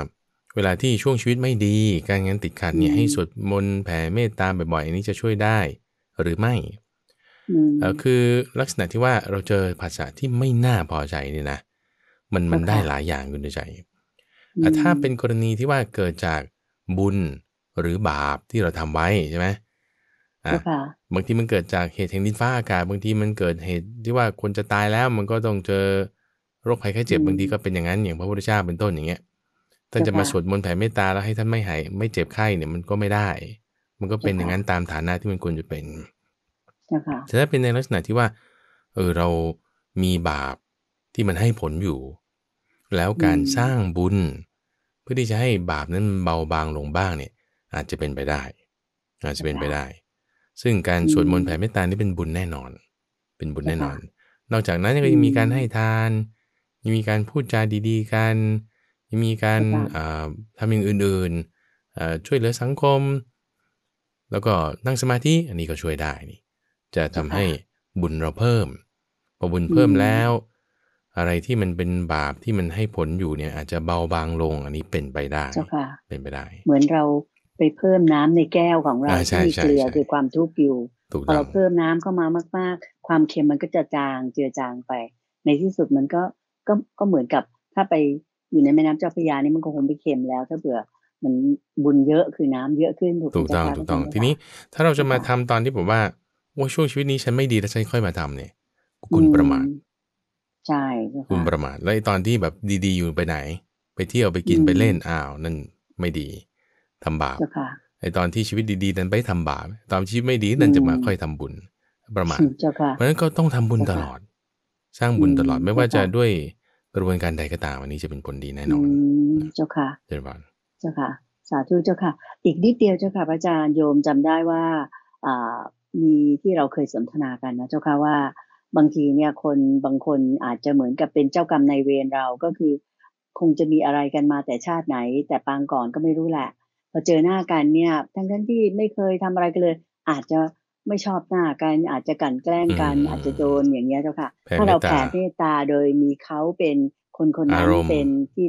B: เวลาที่ช่วงชีวิตไม่ดีการงานติดขัดเนี่ยให้สวดมนต์แผ่เมตตาบ่อยๆอันนี้จะช่วยได้หรือไม่คือลักษณะที่ว่าเราเจอภาษาที่ไม่น่าพอใจเนี่ยนะมันมันได้หลายอย่างคุณใจถ้าเป็นกรณีที่ว่าเกิดจากบุญหรือบาปที่เราทำไว้ใช่ไหมอ่บางทีมันเกิดจากเหตุแห่งดินฟ้าอากาศบางทีมันเกิดเหตุที่ว่าคนจะตายแล้ว มันก็ต้องเจอโรคภัยไข้เจ็บบางทีก็เป็นอย่างนั้นอย่างพระพุทธเจ้าเป็นต้นอย่างเงี้ยท่านจะมาสวดมนต์แผ่เมตตาแล้วให้ท่านไม่หายไม่เจ็บไข้เนี่ยมันก็ไม่ได้ มันก็เป็นอย่างนั้นตามฐานะที่มันควรจะเป็นแต่ถ้าเป็นในลักษณะที่ว่าเออเรามีบาปที่มันให้ผลอยู่ แล้วการสร้างบุญ เพื่อที่จะให้บาปนั้นเบาบางลงบ้างเนี่ย อาจจะเป็นไปได้ อาจจะเป็นไปได้ ซึ่งการสวดมนต์แผ่เมตตานี่เป็นบุญแน่นอน เป็นบุญแน่นอน นอกจากนั้นก็ยังมีการให้ทานยังมีการพูดจาดีๆ กันยังมีการทำอย่างอื่นๆ ช่วยเหลือสังคม แล้วก็นั่งสมาธิ อันนี้ก็ช่วยได้นี่ จะทำให้บุญเราเพิ่มพอบุญเพิ่มแล้ว อะไรที่มันเป็นบาปที่มันให้ผลอยู่เนี่ย อาจจะเบาบางลงอันนี้เป็นไปได้เป็นไปได้
A: เหมือนเราไปเพิ่มน้ำในแก้วของเราที่มีเกลือคือความทุกข์อยู่พอเราเพิ่มน้ำเข้ามามาก ๆ ความเค็มมันก็จะจางเจือจางไป ในที่สุดมันก็ก็ก็เหมือนกับถ้าไปอยู่ในแม่น้ำเจ้าพระยานี่มันก็คงไปเค็มแล้ว ถ้าเผื่อมันบุญเยอะคือน้ำเยอะขึ้น ถูกต้องถูกต้องที
B: นี้ ถ้าเราจะมาทำตอนที่ผมว่า ว่าช่วงชีวิตนี้ฉันไม่ดีแล้วฉันค่อยมาทำเนี่ย
A: คุณประมาทใช่
B: คุณประมาทแล้วไอตอนที่แบบดีๆ อยู่ไปไหน ไปเที่ยวไปกินไปเล่นอ้าวนั่นไม่ดี ทำบาปไอตอนที่ชีวิตดี ๆ นั้นไปทำบาปตอนชีวิตไม่ดีนั่นจะมาค่อยทำบุญประมาทเพราะฉะนั้นก็ต้องทำบุญตลอดสร้างบุญตลอดไม่ว่าจะด้วยกระบวนการใดก็ตามอันนี้จะเป็นผลดีแน่น
A: อนเจ้าค่ะเจ้าค่ะเจ้าค่ะ สาธุเจ้าค่ะ อีกนิดเดียว เจ้าค่ะพระอาจารย์ โยมจำได้ว่ามีที่เราเคยสนทนากันนะเจ้าค่ะว่า บางทีเนี่ยคนบางคนอาจจะเหมือนกับเป็นเจ้ากรรมนายเวรเราก็คือ คงจะมีอะไรกันมาแต่ชาติไหน แต่ปางก่อนก็ไม่รู้แหละ พอเจอหน้ากันเนี่ย ทั้งทั้งที่ไม่เคยทำอะไรกันเลย อาจจะไม่ชอบหน้ากัน อาจจะกันแกล้งกันอาจจะโดนอย่างเงี้ยเจ้าค่ะถ้าเราแผ่เมตตาโดยมีเขาเป็นคนคนนั้นเป็นที่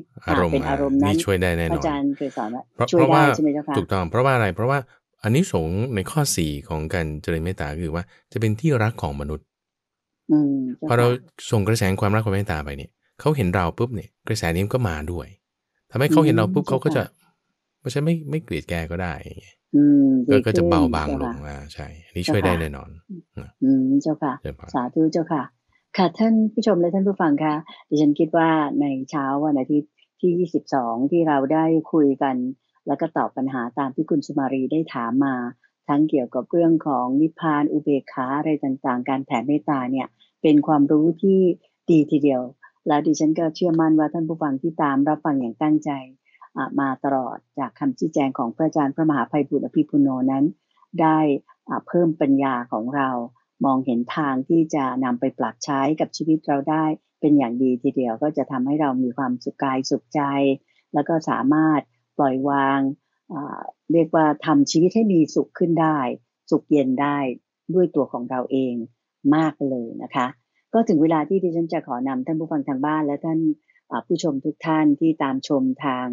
A: เป็นอารมณ์นั้นช่วยได้แน่นอนอาจารย์เคยสอนว่าช่วยได้ใช่ไหมเจ้าค่ะถูก
B: ต้องเพราะว่าอะไร เพราะว่าอันนี้สงในข้อสี่ของการเจริญเมตตาคือว่า จะเป็นที่รักของมนุษย์พอเราส่งกระแสความรักความเมตตาไปเนี่ยเขาเห็นเราปุ๊บเนี่ยกระแสนี้ก็มาด้วย
C: ทำให้เขาเห็นเราปุ๊บเขาก็จะ
B: ราะฉันไม่ไม่เกลียดแกก็ได้
A: ก็จะเบาบางลง
B: อ่าใช่ อันนี้ช่วยได้แน่นอน
A: อืมเจ้าค่ะสาธุเจ้าค่ะ ค่ะท่านผู้ชมและท่านผู้ฟังคะ ดิฉันคิดว่าในเช้าวันอาทิตย์ที่องที่เราได้คุยกัน แล้วก็ตอบปัญหาตามที่คุณสุมารีได้ถามมา ทั้งเกี่ยวกับเรื่องของนิพพานอุเบกขาอะไรต่างๆ การแผ่เมตตาเนี่ยเป็นความรู้ที่ดีทีเดียวแล้วดิฉันก็เชื่อมั่นว่าท่านผู้ฟังที่ตามรับฟังอย่างตั้งใจมาตลอดจากคำชี้แจงของพระอาจารย์พระมหาภัยบุตรอภิปุโนนั้น ได้เพิ่มปัญญาของเรามองเห็นทางที่จะนำไปปรับใช้กับชีวิตเราได้เป็นอย่างดีทีเดียวก็จะทำให้เรามีความสุขกายสุขใจ แล้วก็สามารถปล่อยวางเรียกว่าทำชีวิตให้มีสุขขึ้นได้ สุขเย็นได้ด้วยตัวของเราเองมากเลยนะคะ ก็ถึงเวลาที่ดิฉันจะขอนำท่านผู้ฟังทางบ้าน และท่านผู้ชมทุกท่านที่ตามชมทาง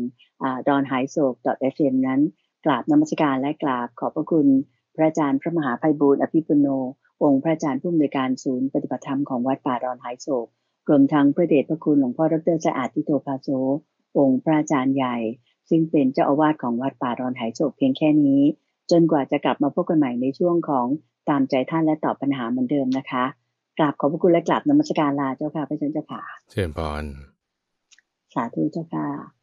A: ดอนไฮโศก .fm นั้นกราบนมัสการและกราบขอบพระคุณพระอาจารย์พระมหาไพบูลอภิปุโน องค์พระอาจารย์ผู้อำนวยการศูนย์ปฏิบัติธรรมของวัดป่าดอนไฮโศก รวมทั้งพระเดชพระคุณหลวงพ่อรัอรสะอาดทิโตภาโซองค์พระอาจารย์ใหญ่ ซึ่งเป็นเจ้าอาวาสของวัดป่าดอนไฮโศก เพียงแค่นี้ จนกว่าจะกลับมาพบกันใหม่ในช่วงของตามใจท่านและตอบปัญหาเหมือนเดิมนะคะ กราบขอบพระคุณและกราบนมัสการลาเจ้าค่ะพระเจ้าค่ะเชิญพร卡图教卡。